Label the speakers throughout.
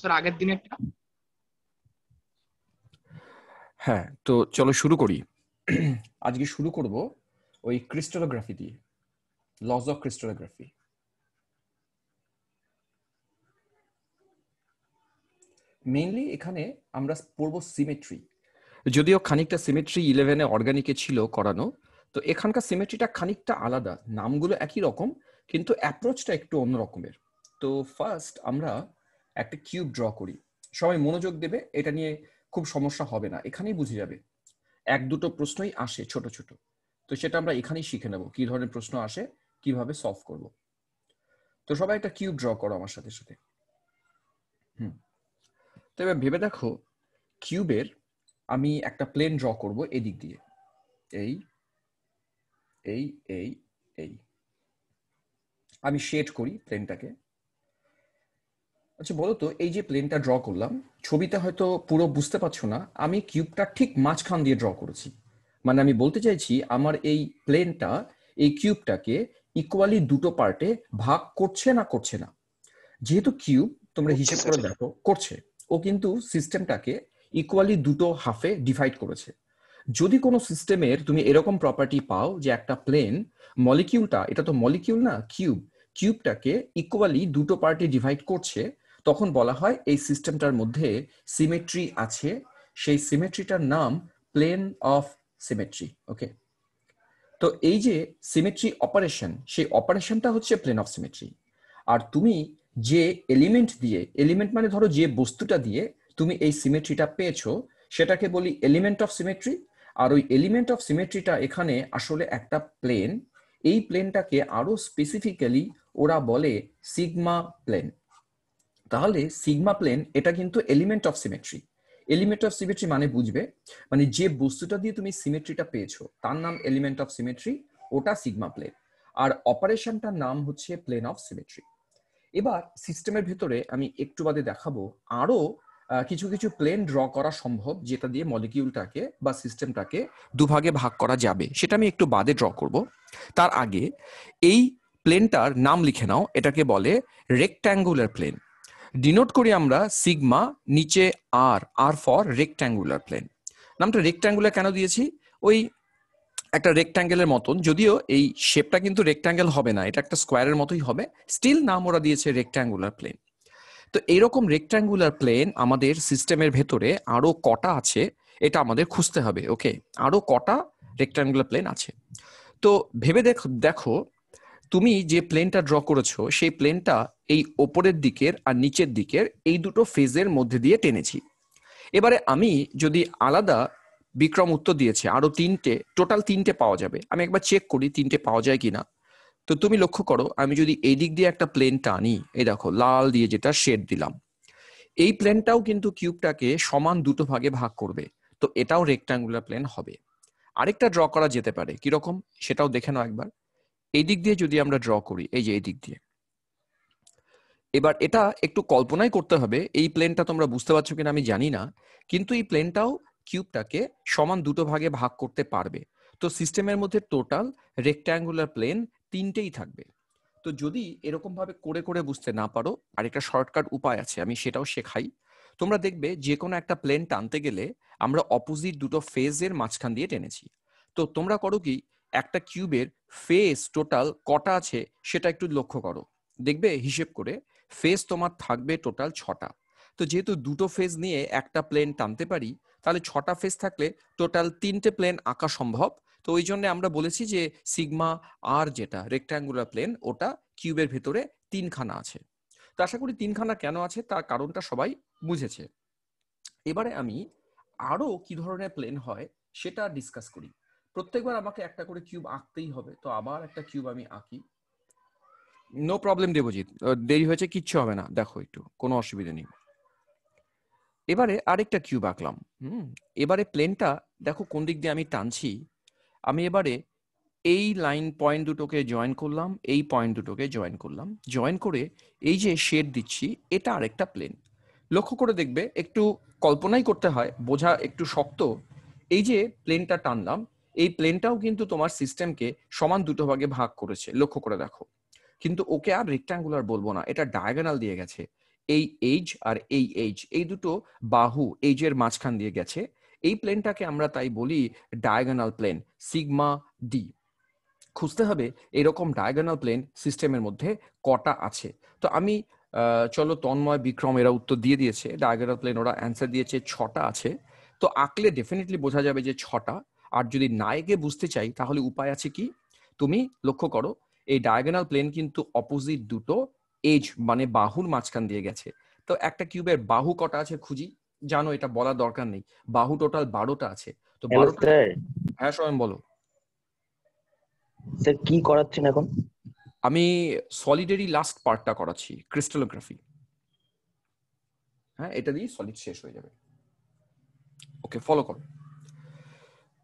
Speaker 1: Sir আগের দিনে একটা হ্যাঁ তো চলো শুরু করি আজকে শুরু করব ওই ক্রিস্টালোগ্রাফি দিয়ে লজ অফ ক্রিস্টালোগ্রাফি মেইনলি এখানে আমরা পড়ব সিমেট্রি যদিও খানিকটা সিমেট্রি ইলেভেনে অর্গানিকে ছিল করানো তো এখানকার সিমেট্রিটা খানিকটা আলাদা নামগুলো একই রকম কিন্তু অ্যাপ্রোচটা একটু অন্য রকমের তো ফার্স্ট আমরা একটা কিউব ড্র করি সবাই মনোযোগ দেবে এটা নিয়ে খুব সমস্যা হবে না এখানেই বুঝে যাবে এক দুটো প্রশ্নই আসে ছোট ছোট তো সেটা আমরা এখানেই শিখে নেব কি ধরনের প্রশ্ন আসে কিভাবে সলভ করব তো সবাই একটা কিউব ড্র করো আমার সাথে সাথে হুম তো এবার ভেবে দেখো কিউবের আমি একটা প্লেন ড্র করব এদিক দিয়ে এই এই এই এই আমি শেড করি প্লেনটাকে আচ্ছা বলতো এই যে প্লেনটা ড্র করলাম ছবিতে হয়তো পুরো বুঝতে পারছো না আমি কিউবটা ঠিক মাঝখান দিয়ে ড্র করেছি মানে আমি বলতে চাইছি আমার এই প্লেনটা এই কিউবটাকে ইকুয়ালি দুটো পার্টে ভাগ করছে না করছে না যেহেতু কিউব তোমরা হিসেব করে আচ্ছা। দেখো করছে ও কিন্তু সিস্টেমটাকে ইকুয়ালি দুটো হাফে ডিভাইড করেছে যদি কোনো সিস্টেমের তুমি এরকম প্রপার্টি পাও যে একটা প্লেন মলিকিউলটা এটা তো মলিকিউল না কিউব কিউবটাকে ইকুয়ালি দুটো পার্টে ডিভাইড করছে তখন বলা হয় এই সিস্টেমটার মধ্যে সিমেট্রি আছে সেই সিমেট্রিটার নাম প্লেন অফ সিমেট্রি ওকে তো এই যে সিমেট্রি অপারেশন সেই অপারেশনটা হচ্ছে প্লেন অফ সিমেট্রি আর তুমি যে এলিমেন্ট দিয়ে এলিমেন্ট মানে ধরো যে বস্তুটা দিয়ে তুমি এই সিমেট্রিটা পেয়েছো সেটাকে বলি এলিমেন্ট অফ সিমেট্রি আর ওই এলিমেন্ট অফ সিমেট্রিটা এখানে আসলে একটা প্লেন এই প্লেনটাকে আরো স্পেসিফিক্যালি ওরা বলে সিগমা প্লেন তাহলে সিগমা প্লেন এটা কিন্তু element of symmetry element of symmetry মানে বুঝবে মানে যে বস্তুটা দিয়ে তুমি সিমেট্রিটা পেয়েছো তার নাম এলিমেন্ট অফ সিমেট্রি ওটা সিগমা প্লেন আর অপারেশনটার নাম হচ্ছে প্লেন অফ সিমেট্রি এবার সিস্টেমের ভেতরে আমি একটু বাদে দেখাবো আরও কিছু কিছু প্লেন ড্র করা সম্ভব যেটা দিয়ে মলিকিউলটাকে বা সিস্টেমটাকে দুভাগে ভাগ করা যাবে সেটা আমি একটু বাদে ড্র করব তার আগে এই প্লেনটার নাম লিখে নাও এটাকে বলে রেক্ট্যাঙ্গুলার প্লেন ডিনোট করি আমরা সিগমা নিচে আর আর ফর রেক্ট্যাঙ্গুলার প্লেন নামটা রেক্ট্যাঙ্গুলার কেন দিয়েছি ওই একটা রেক্ট্যাঙ্গেলের মতন যদিও এই শেপটা কিন্তু রেক্ট্যাঙ্গেল হবে না এটা একটা স্কোয়ারের মতোই হবে স্টিল নাম ওরা দিয়েছে রেক্ট্যাঙ্গুলার প্লেন তো এরকম রেক্ট্যাঙ্গুলার প্লেন আমাদের সিস্টেমের ভেতরে আরও কটা আছে এটা আমাদের খুঁজতে হবে ওকে আরও কটা রেক্ট্যাঙ্গুলার প্লেন আছে তো ভেবে দেখো দেখো তুমি যে প্লেনটা ড্র করেছো সেই প্লেনটা এই ওপরের দিকের আর নিচের দিকের এই দুটো ফেজের মধ্যে দিয়ে টেনেছি এবারে আমি যদি আলাদা বিক্রম উত্তর দিয়েছে আরো তিনটে টোটাল তিনটে পাওয়া যাবে আমি একবার চেক করি তিনটে পাওয়া যায় কিনা তো তুমি লক্ষ্য করো আমি যদি এই দিক দিয়ে একটা প্লেন টানি এই দেখো লাল দিয়ে যেটা শেড দিলাম এই প্লেনটাও কিন্তু কিউবটাকে সমান দুটো ভাগে ভাগ করবে তো এটাও রেক্টাঙ্গুলার প্লেন হবে আরেকটা ড্র করা যেতে পারে কিরকম সেটাও দেখে নাও একবার এই দিক দিয়ে যদি আমরা ড্র করি এই যে এই দিক দিয়ে এবার এটা একটু কল্পনাই করতে হবে এই প্লেনটা তোমরা বুঝতে পারছো কিনা আমি জানি না কিন্তু এই প্লেনটাও কিউবটাকে সমান দুটো ভাগে ভাগ করতে পারবে তো সিস্টেমের মধ্যে টোটাল রেক্ট্যাঙ্গুলার প্লেন তিনটেই থাকবে তো যদি এরকম ভাবে করে করে বুঝতে না পারো আর একটা শর্টকাট উপায় আছে আমি সেটাও শেখাই তোমরা দেখবে যে কোনো একটা প্লেন টানতে গেলে আমরা অপোজিট দুটো ফেজের মাঝখান দিয়ে টেনেছি তো তোমরা করো কি একটা কিউবের ফেস টোটাল কটা আছে সেটা একটু লক্ষ্য করো দেখবে হিসেব করে ফেস তোমার থাকবে টোটাল ছটা তো যেহেতু দুটো ফেজ নিয়ে একটা প্লেন টানতে পারি তাহলে ছটা ফেজ থাকলে টোটাল তিনটে প্লেন আঁকা সম্ভব তো ওই জন্য আমরা বলেছি যে সিগমা আর যেটা রেক্ট্যাঙ্গুলার প্লেন ওটা কিউবের ভেতরে তিনখানা আছে তো আশা করি তিনখানা কেন আছে তার কারণটা সবাই বুঝেছে এবারে আমি আরও কি ধরনের প্লেন হয় সেটা ডিসকাস করি প্রত্যেকবার আমাকে একটা করে কিউব আঁকতেই হবে তো আবার একটা কিউব আমি আঁকি নো প্রবলেম দেবজিৎ দেরি হয়েছে কিচ্ছু হবে না দেখো একটু কোনো অসুবিধা নেই এবারে আরেকটা কিউব আঁকলাম হুম এবারে প্লেনটা দেখো কোন দিক দিয়ে আমি টানছি আমি এবারে এই লাইন পয়েন্ট দুটোকে জয়েন করলাম এই পয়েন্ট দুটোকে জয়েন করলাম জয়েন করে এই যে শেড দিচ্ছি এটা আরেকটা প্লেন লক্ষ্য করে দেখবে একটু কল্পনাই করতে হয় বোঝা একটু শক্ত এই যে প্লেনটা টানলাম এই প্লেনটাও কিন্তু তোমার সিস্টেমকে সমান দুটো ভাগে ভাগ করেছে লক্ষ্য করে দেখো কিন্তু ওকে আর রেক্ট্যাঙ্গুলার বলবো না এটা ডায়াগোনাল দিয়ে গেছে এই এইজ আর এই এইজ এই দুটো বাহু এইজের মাঝখান দিয়ে গেছে এই প্লেনটাকে আমরা তাই বলি ডায়াগোনাল প্লেন সিগমা ডি খুঁজতে হবে এরকম ডায়াগোনাল প্লেন সিস্টেমের মধ্যে কটা আছে তো আমি চলো তন্ময় বিক্রম এরা উত্তর দিয়ে দিয়েছে ডায়াগোনাল প্লেন ওরা অ্যান্সার দিয়েছে ছটা আছে তো আঁকলে ডেফিনেটলি বোঝা যাবে যে ছটা আর যদি না বুঝতে চাই তাহলে উপায় আছে কি তুমি লক্ষ্য করো এই ডায়াগোনাল প্লেন কিন্তু অপোজিট দুটো এজ মানে বাহুর মাঝখান দিয়ে গেছে তো একটা কিউবের বাহু কটা আছে খুঁজি জানো এটা বলা দরকার নেই বাহু টোটাল বারোটা আছে তো বারোটা হ্যাঁ স্বয়ং বলো স্যার কি করাচ্ছেন এখন আমি সলিডেরই লাস্ট পার্টটা করাচ্ছি ক্রিস্টালোগ্রাফি হ্যাঁ এটা দিয়ে সলিড শেষ হয়ে যাবে ওকে ফলো করো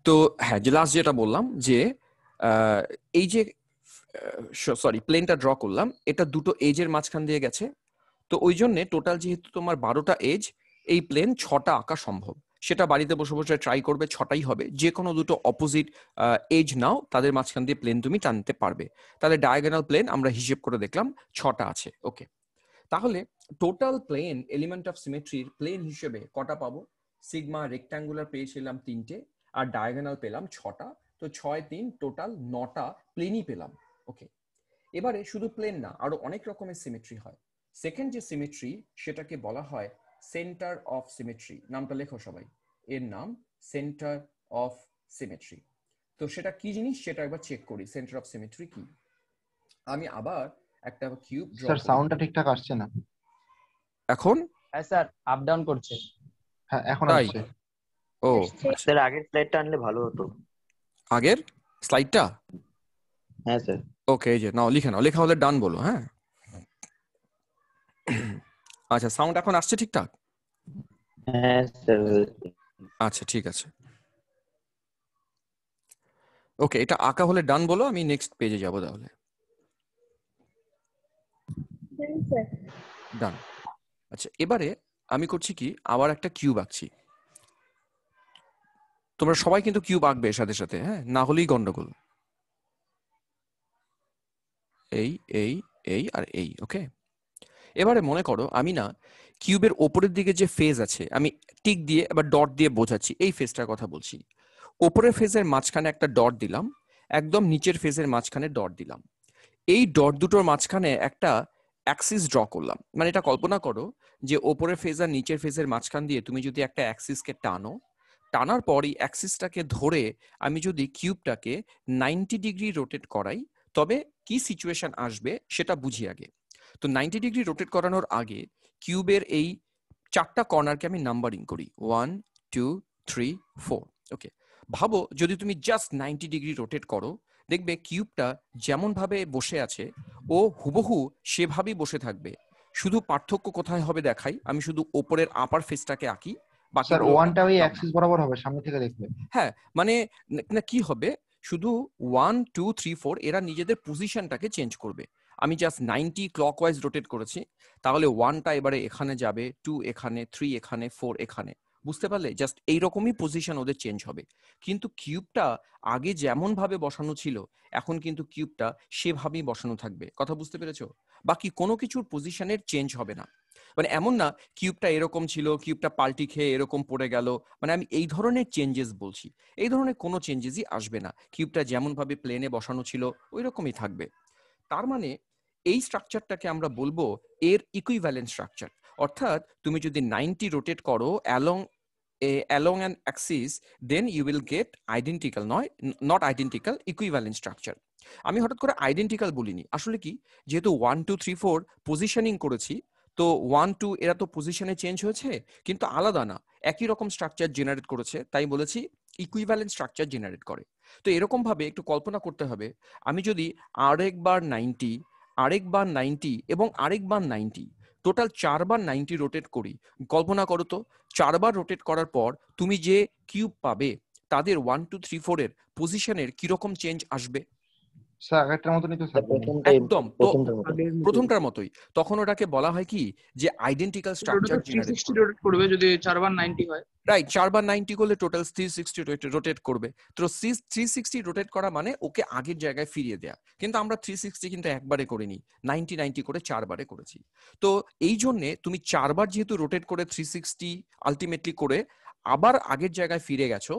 Speaker 1: তো হ্যাঁ যে লাস্ট যেটা বললাম যে এই যে সরি প্লেনটা ড্র করলাম এটা দুটো এজের মাঝখান দিয়ে গেছে তো ওই জন্য টোটাল যেহেতু তোমার বারোটা এজ এই প্লেন ছটা আঁকা সম্ভব সেটা বাড়িতে বসে বসে ট্রাই করবে ছটাই হবে যে কোনো দুটো অপোজিট এজ নাও তাদের মাঝখান দিয়ে প্লেন তুমি টানতে পারবে তাহলে ডায়াগোনাল প্লেন আমরা হিসেব করে দেখলাম ছটা আছে ওকে তাহলে টোটাল প্লেন এলিমেন্ট অফ সিমেট্রির প্লেন হিসেবে কটা পাবো সিগমা রেক্ট্যাঙ্গুলার পেয়েছিলাম তিনটে আর ডায়াগোনাল পেলাম ছটা তো ছয় তিন টোটাল নটা প্লেনই পেলাম ওকে এবারে শুধু প্লেন না আরো অনেক রকমের সিমেট্রি হয় সেকেন্ড যে সিমেট্রি সেটাকে বলা হয় সেন্টার অফ সিমেট্রি নামটা লেখো সবাই এর নাম সেন্টার অফ সিমেট্রি তো সেটা কি জিনিস সেটা একবার চেক করি সেন্টার অফ সিমেট্রি কি আমি আবার একটা কিউব ড্র স্যার সাউন্ডটা ঠিকঠাক আসছে না এখন হ্যাঁ স্যার আপ ডাউন করছে হ্যাঁ এখন আসছে ও স্যার আগের স্লাইডটা আনলে ভালো হতো আগের স্লাইডটা হ্যাঁ স্যার ওকে এই যে নাও লিখে নাও লেখা হলে ডান বলো হ্যাঁ আচ্ছা সাউন্ড এখন আসছে ঠিকঠাক হ্যাঁ স্যার আচ্ছা ঠিক আছে ওকে এটা আঁকা হলে ডান বলো আমি নেক্সট পেজে যাব তাহলে ডান আচ্ছা এবারে আমি করছি কি আবার একটা কিউব আঁকছি তোমরা সবাই কিন্তু কিউ আঁকবে সাথে সাথে হ্যাঁ না হলেই গন্ডগোল এই এই এই আর এই ওকে এবারে মনে করো আমি না কিউবের ওপরের দিকে যে ফেজ আছে আমি টিক দিয়ে এবার ডট দিয়ে বোঝাচ্ছি এই ফেজটার কথা বলছি ওপরের ফেজের মাঝখানে একটা ডট দিলাম একদম নিচের ফেজের মাঝখানে ডট দিলাম এই ডট দুটোর মাঝখানে একটা অ্যাক্সিস ড্র করলাম মানে এটা কল্পনা করো যে ওপরের ফেজ আর নিচের ফেজের মাঝখান দিয়ে তুমি যদি একটা অ্যাক্সিসকে টানো টানার পর এই অ্যাক্সিসটাকে ধরে আমি যদি কিউবটাকে নাইনটি ডিগ্রি রোটেট করাই তবে কি সিচুয়েশন আসবে সেটা বুঝি আগে তো নাইনটি ডিগ্রি রোটেট করানোর আগে কিউবের এই চারটা কর্নারকে আমি নাম্বারিং করি one two three four okay ভাবো যদি তুমি জাস্ট নাইনটি ডিগ্রি রোটেট করো দেখবে কিউবটা যেমনভাবে বসে আছে ও হুবহু সেভাবেই বসে থাকবে শুধু পার্থক্য কোথায় হবে দেখাই আমি শুধু ওপরের আপার ফেসটাকে আঁকি ওয়ানটা ওই অ্যাক্সিস বরাবর হবে সামনে থেকে হ্যাঁ মানে কি হবে শুধু ওয়ান টু থ্রি ফোর এরা নিজেদের পজিশনটাকে চেঞ্জ করবে আমি just ninety clockwise rotate করেছি তাহলে ওয়ানটা এবারে এখানে যাবে টু এখানে থ্রি এখানে ফোর এখানে বুঝতে পারলে জাস্ট এইরকমই পজিশন ওদের চেঞ্জ হবে কিন্তু কিউবটা আগে যেমন ভাবে বসানো ছিল এখন কিন্তু কিউবটা সেভাবেই বসানো থাকবে কথা বুঝতে পেরেছো বাকি কোনো কিছুর পজিশনের চেঞ্জ হবে না মানে এমন না কিউবটা এরকম ছিল কিউবটা পাল্টি খেয়ে এরকম পড়ে গেল মানে আমি এই ধরনের চেঞ্জেস বলছি এই ধরনের কোনো চেঞ্জেসই আসবে না কিউবটা যেমনভাবে প্লেনে বসানো ছিল ওই রকমই থাকবে তার মানে এই স্ট্রাকচারটাকে আমরা বলবো এর ইকুইভ্যালেন্ট স্ট্রাকচার অর্থাৎ তুমি যদি নাইনটি রোটেট করো along along and axis then you will get identical নয় নট identical equivalent স্ট্রাকচার আমি হঠাৎ করে আইডেন্টিক্যাল বলিনি আসলে কি যেহেতু one two three four positioning করেছি তো ওয়ান টু এরা তো পজিশনে চেঞ্জ হয়েছে কিন্তু আলাদা না একই রকম স্ট্রাকচার জেনারেট করেছে তাই বলেছি ইকুইভ্যালেন্ট স্ট্রাকচার জেনারেট করে তো এরকমভাবে একটু কল্পনা করতে হবে আমি যদি আরেকবার নাইনটি আরেকবার নাইনটি এবং আরেকবার নাইনটি টোটাল চারবার নাইনটি রোটেট করি কল্পনা করো তো চারবার রোটেট করার পর তুমি যে কিউব পাবে তাদের ওয়ান টু থ্রি ফোরের পজিশনের কিরকম চেঞ্জ আসবে প্রথমটার মতোই তখন ওটাকে বলা হয় কি যে আইডেন্টিক্যাল স্ট্রাকচার জেনারেট করবে যদি 4 বার 90 হয় রাইট 4 করলে টোটাল 360 রোটেট করবে তো 360 রোটেট করা মানে ওকে আগের জায়গায় ফিরিয়ে দেয়া কিন্তু আমরা 360 কিন্তু একবারে করিনি 90 90 করে চারবারে করেছি তো এই জন্যে তুমি চারবার যেহেতু রোটেট করে 360 আলটিমেটলি করে আবার আগের জায়গায় ফিরে গেছো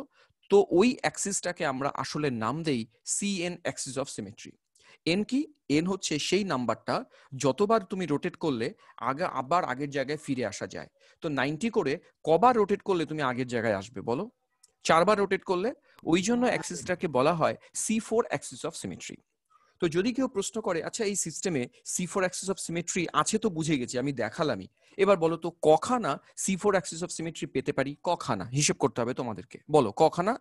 Speaker 1: তো ওই অ্যাক্সিসটাকে আমরা আসলে নাম দেই C N axis of symmetry N কি এন হচ্ছে সেই নাম্বারটা যতবার তুমি রোটেট করলে আগে আবার আগের জায়গায় ফিরে আসা যায় তো নাইনটি করে কবার রোটেট করলে তুমি আগের জায়গায় আসবে বলো চারবার রোটেট করলে ওই জন্য অ্যাক্সিসটাকে আচ্ছা। বলা হয় C four axis of symmetry তো যদি কেউ প্রশ্ন করে আচ্ছা এই সিস্টেমে C four axis of symmetry আছে তো বুঝে গেছি আমি দেখালামই এবার বলো তো কখানা C four axis of symmetry পেতে পারি কখানা হিসেব করতে হবে তোমাদেরকে বলো কখানা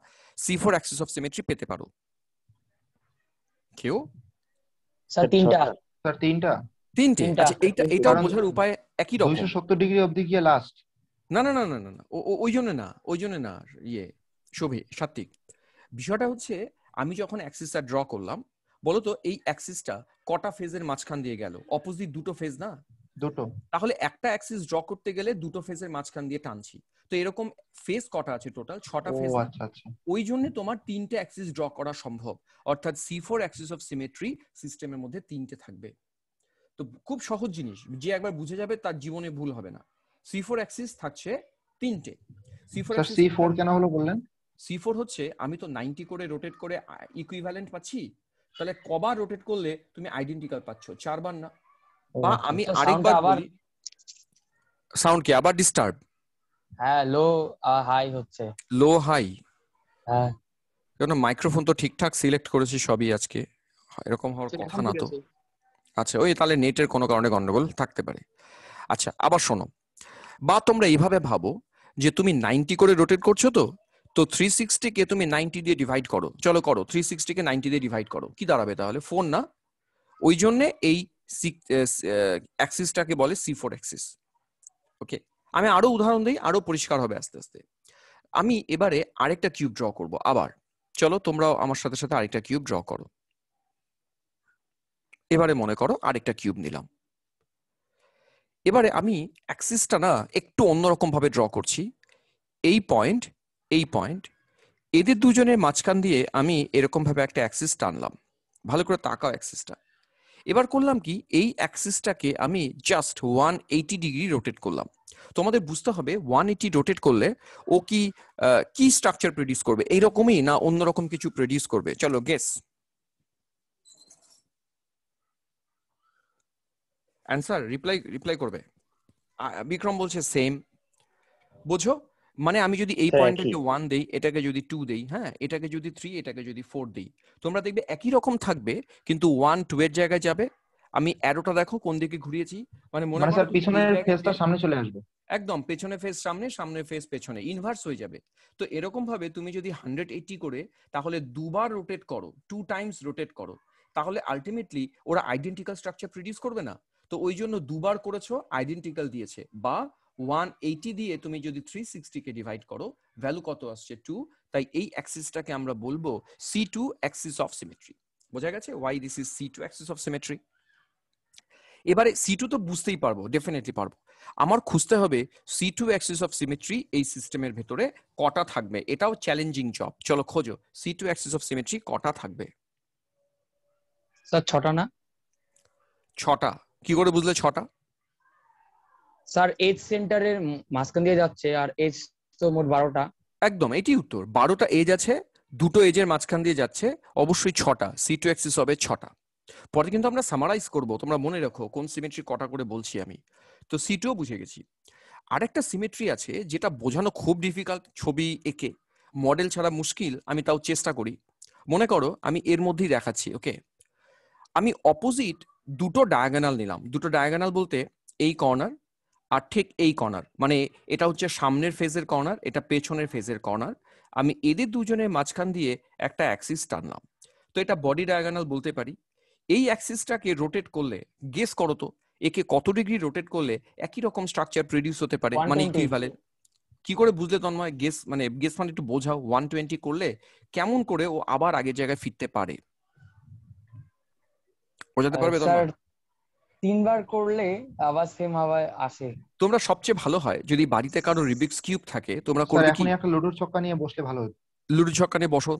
Speaker 1: C four axis of symmetry পেতে পারো কেউ স্যার তিনটা স্যার তিনটা তিনটে আচ্ছা এইটা এটা বোঝার উপায় একই রকম 270 ডিগ্রি অবধি গিয়ে লাস্ট না না না না না না ওই জন্য না ওই জন্য না ইয়ে শোভে সাত্বিক বিষয়টা হচ্ছে আমি যখন অ্যাক্সিসটা ড্র করলাম বলতো এই অ্যাক্সিসটা কটা ফেজের মাঝখান দিয়ে গেল অপোজিট দুটো ফেজ না দুটো তাহলে একটা অ্যাক্সিস ড্র করতে গেলে দুটো ফেজের মাঝখান দিয়ে টানছি তো এরকম ফেজ কটা আছে টোটাল ছটা ফেজ আচ্ছা, আচ্ছা। ওই জন্য তোমার তিনটে অ্যাক্সিস ড্র করা সম্ভব অর্থাৎ C four axis of symmetry সিস্টেমের মধ্যে তিনটে থাকবে তো খুব সহজ জিনিস যে একবার বুঝে যাবে তার জীবনে ভুল হবে না সি ফোর অ্যাক্সিস থাকছে তিনটে সি ফোর সি ফোর কেন হলো বললেন সি ফোর হচ্ছে আমি তো নাইনটি করে রোটেট করে ইকুইভ্যালেন্ট পাচ্ছি তাহলে কবার রোটেট করলে তুমি আইডেন্টিক্যাল পাচ্ছ চারবার না বা আমি আরেকবার বলি সাউন্ড কি আবার ডিস্টার্ব হ্যাঁ লো হাই হচ্ছে লো হাই হ্যাঁ কেন মাইক্রোফোন তো ঠিকঠাক সিলেক্ট করেছি সবই আজকে এরকম হওয়ার কথা না তো আচ্ছা ওই তাহলে নেটের কোনো কারণে গন্ডগোল থাকতে পারে আচ্ছা আবার শোনো বা তোমরা এইভাবে ভাবো যে তুমি নাইনটি করে রোটেট করছো তো তো থ্রি সিক্সটিকে তুমি নাইনটি দিয়ে ডিভাইড করো চলো করো থ্রি সিক্সটিকে নাইনটি দিয়ে ডিভাইড করো কি দাঁড়াবে তাহলে ফোর না ওই জন্যে এই অ্যাক্সিসটাকে বলে সি ফোর অ্যাক্সিস ওকে আমি আরো উদাহরণ দিই আরো পরিষ্কার হবে আস্তে আস্তে আমি এবারে আরেকটা কিউব ড্র করব আবার চলো তোমরাও আমার সাথে সাথে আরেকটা কিউব ড্র করো এবারে মনে করো আরেকটা কিউব নিলাম এবারে আমি অ্যাক্সিসটা না একটু অন্যরকম ভাবে ড্র করছি এই পয়েন্ট এই পয়েন্ট এদের দুজনের মাঝখান দিয়ে আমি এরকমভাবে একটা অ্যাক্সিস টানলাম ভালো করে তাকাও অ্যাক্সিসটা এবার করলাম কি এই অ্যাক্সিসটাকে আমি just one eighty degree rotate করলাম তোমাদের বুঝতে হবে ওয়ান এইটি রোটেট করলে ও কি কি স্ট্রাকচার প্রডিউস করবে এইরকমই না অন্যরকম কিছু প্রডিউস করবে চলো গেস অ্যান্সার রিপ্লাই রিপ্লাই করবে বিক্রম বলছে সেম বোঝো মানে আমি যদি এই হ্যাঁ, পয়েন্টটাকে ওয়ান দেই এটাকে যদি টু দেই হ্যাঁ এটাকে যদি থ্রি এটাকে যদি ফোর দেই তোমরা দেখবে একই রকম থাকবে কিন্তু ওয়ান টু এর জায়গায় যাবে আমি অ্যারোটা দেখো কোন দিকে ঘুরিয়েছি মানে মনে হয় মানে পিছনের ফেসটা সামনে চলে আসবে একদম পেছনে ফেস সামনে সামনে ফেস পেছনে ইনভার্স হয়ে যাবে তো এরকম ভাবে তুমি যদি হান্ড্রেড এইটি করে তাহলে দুবার রোটেট করো টু টাইমস রোটেট করো তাহলে আলটিমেটলি ওরা আইডেন্টিক্যাল স্ট্রাকচার প্রডিউস করবে না তো ওই জন্য দুবার করেছো আইডেন্টিক্যাল দিয়েছে বা ওয়ান এইটি দিয়ে তুমি যদি থ্রি সিক্সটিকে ডিভাইড করো ভ্যালু কত আসছে টু তাই এই অ্যাক্সিসটাকে আমরা বলবো C two axis of symmetry বোঝা গেছে why this is C two axis of symmetry এবারে সি টু তো বুঝতেই পারবো ডেফিনেটলি পারবো আমার খুঁজতে হবে C two axis of symmetry এই সিস্টেমের ভেতরে কটা থাকবে এটাও চ্যালেঞ্জিং জব চলো খোঁজো C two axis of symmetry কটা থাকবে স্যার ছটা না ছটা কি করে বুঝলে ছটা স্যার এজ সেন্টারের মাঝখান দিয়ে যাচ্ছে আর এজ তো মোট বারোটা একদম এটি উত্তর বারোটা এজ আছে দুটো এজের মাঝখান দিয়ে যাচ্ছে অবশ্যই ছটা সি টু এক্সিস হবে ছটা পরে কিন্তু আমরা সামারাইজ করব তোমরা মনে রাখো কোন সিমেট্রি কটা করে বলছি আমি তো সি টু বুঝে গেছি আরেকটা সিমেট্রি আছে যেটা বোঝানো খুব ডিফিকাল্ট ছবি একে মডেল ছাড়া মুশকিল আমি তাও চেষ্টা করি মনে করো আমি এর মধ্যেই দেখাচ্ছি ওকে আমি অপোজিট দুটো ডায়াগোনাল নিলাম দুটো ডায়াগোনাল বলতে এই কর্নার আর ঠিক এই কর্নার মানে এটা হচ্ছে সামনের ফেজের কর্নার এটা পেছনের ফেজের কর্নার আমি এদের দুজনের মাঝখান দিয়ে একটা অ্যাক্সিস টানলাম তো এটা বডি ডায়াগানাল বলতে পারি এই অ্যাক্সিসটাকে রোটেট করলে গেস করো তো একে কত ডিগ্রি রোটেট করলে একই রকম স্ট্রাকচার প্রডিউস হতে পারে মানে ইকুইভ্যালেন্ট কি করে বুঝলে তন্ময় গেস মানে গেস মানে একটু বোঝাও ওয়ান টোয়েন্টি করলে কেমন করে ও আবার আগের জায়গায় ফিরতে পারে বোঝাতে পারবে তন্ময় তিনবার করলে আবার সেম হাওয়ায় আসে তোমরা সবচেয়ে ভালো হয় যদি বাড়িতে কারো রিবিক্স কিউব থাকে তোমরা করবে কি একটা লুডুর ছক্কা নিয়ে বসলে ভালো হতো লুডুর ছক্কা নিয়ে বসো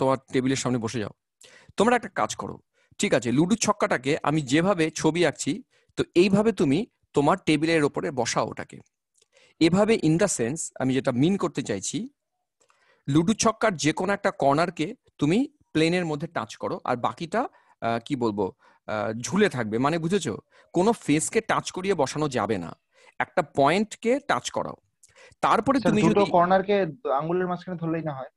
Speaker 1: তোমার টেবিলের সামনে বসে যাও তোমরা একটা কাজ করো ঠিক আছে লুডুর ছক্কাটাকে আমি যেভাবে ছবি আঁকছি তো এইভাবে তুমি তোমার টেবিলের ওপরে বসাও ওটাকে এভাবে ইন দ্য সেন্স আমি যেটা মিন করতে চাইছি লুডু ছক্কার যে কোনো একটা কর্নারকে তুমি প্লেনের মধ্যে টাচ করো আর বাকিটা কি বলবো ঝুলে থাকবে মানে বুঝেছো কোনো ফেসকে টাচ করিয়ে বসানো যাবে না একটা পয়েন্টকে টাচ করাও তারপরে আচ্ছা, তুমি যদি কর্নারকে আঙ্গুলের মাঝখানে ধরলেই না হয়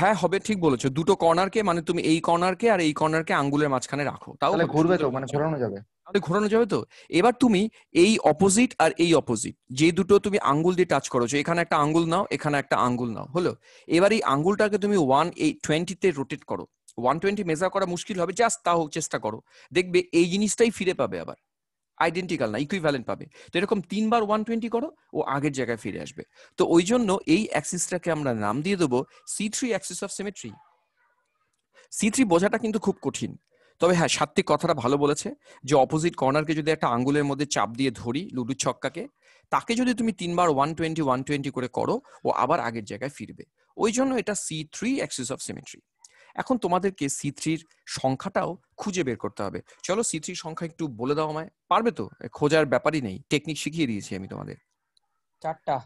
Speaker 1: হ্যাঁ হবে ঠিক বলেছো দুটো কর্নারকে মানে তুমি এই কর্নারকে আর এই কর্নারকে আঙ্গুলের মাঝখানে রাখো তাও ঘুরবে তো মানে ঘোরানো যাবে তাহলে ঘোরানো যাবে তো এবার তুমি এই অপোজিট আর এই অপোজিট যে দুটো তুমি আঙ্গুল দিয়ে টাচ করেছো এখানে একটা আঙ্গুল নাও এখানে একটা আঙ্গুল নাও হলো এবার এই আঙ্গুলটাকে তুমি ওয়ান এই টোয়েন্টিতে রোটেট করো ওয়ান টোয়েন্টি মেজার করা মুশকিল হবে জাস্ট তা হোক চেষ্টা করো দেখবে এই জিনিসটাই ফিরে পাবে আবার আইডেন্টিক্যাল না ইকুইভ্যালেন্ট পাবে তো এরকম তিনবার ওয়ান টোয়েন্টি করো ও আগের জায়গায় ফিরে আসবে তো ওই জন্য এই অ্যাক্সিসটাকে আমরা নাম দিয়ে দেবো C three axis of symmetry C three বোঝাটা কিন্তু খুব কঠিন তবে হ্যাঁ সাত্বিক কথাটা ভালো বলেছে যে অপোজিট কর্নারকে যদি একটা আঙ্গুলের মধ্যে চাপ দিয়ে ধরি লুডু ছক্কাকে তাকে যদি তুমি তিনবার ওয়ান টোয়েন্টি ওয়ান টোয়েন্টি করে করো ও আবার আগের জায়গায় ফিরবে ওই জন্য এটা C three axis of symmetry এখন তোমাদেরকে সি থ্রির সংখ্যাটাও খুঁজে বের করতে হবে চলো সি থ্রির সংখ্যা একটু বলে দাও আমায় পারবে তো খোঁজার ব্যাপারই নেই টেকনিক শিখিয়ে দিয়েছি আমি তোমাদের চারটা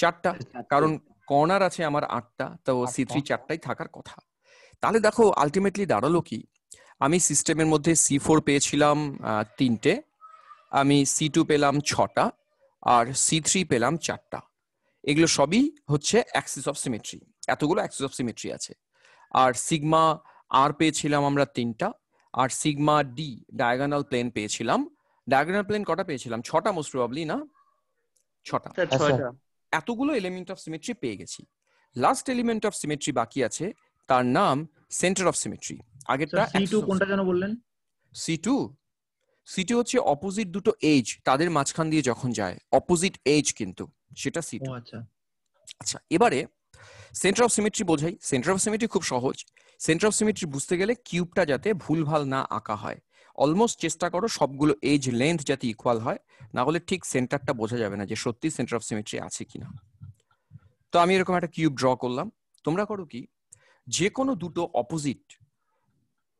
Speaker 1: চারটা কারণ কর্নার আছে আমার আটটা তো সি থ্রি চারটাই থাকার কথা তাহলে দেখো আলটিমেটলি দাঁড়ালো কি আমি সিস্টেমের মধ্যে সি ফোর পেয়েছিলাম তিনটে আমি সি টু পেলাম ছটা আর সি থ্রি পেলাম চারটা এগুলো সবই হচ্ছে অ্যাক্সিস অফ সিমেট্রি এতগুলো অ্যাক্সিস অফ সিমেট্রি আছে আর সিগমা আর পেয়েছিলাম আমরা তিনটা আর সিগমা ডি ডায়াগোনাল প্লেন পেয়েছিলাম ডায়াগোনাল প্লেন কটা পেয়েছিলাম ছটা মোস্ট প্রবাবলি না ছটা আচ্ছা, আচ্ছা। এতগুলো এলিমেন্ট অফ সিমেট্রি পেয়ে গেছি লাস্ট এলিমেন্ট অফ সিমেট্রি বাকি আছে তার নাম সেন্টার অফ সিমেট্রি আগেটা সি2 কোনটা যেন বললেন সি2 সি2 হচ্ছে অপোজিট দুটো এজ তাদের মাঝখান দিয়ে যখন যায় অপোজিট এজ কিন্তু সেটা সি2 আচ্ছা আচ্ছা এবারে সেন্টার অফ সিমেট্রি বোঝাই সেন্টার অফ সিমেট্রি খুব সহজ সেন্টার অফ সিমেট্রি বুঝতে গেলে কিউবটা যাতে ভুলভাল না আঁকা হয় অলমোস্ট চেষ্টা করো সবগুলো এজ লেন্থ যাতে ইকুয়াল হয় না হলে ঠিক সেন্টারটা বোঝা যাবে না যে সত্যি সেন্টার অফ সিমেট্রি আছে কিনা তো আমি এরকম একটা কিউব ড্র করলাম তোমরা করো কি যে কোনো দুটো অপোজিট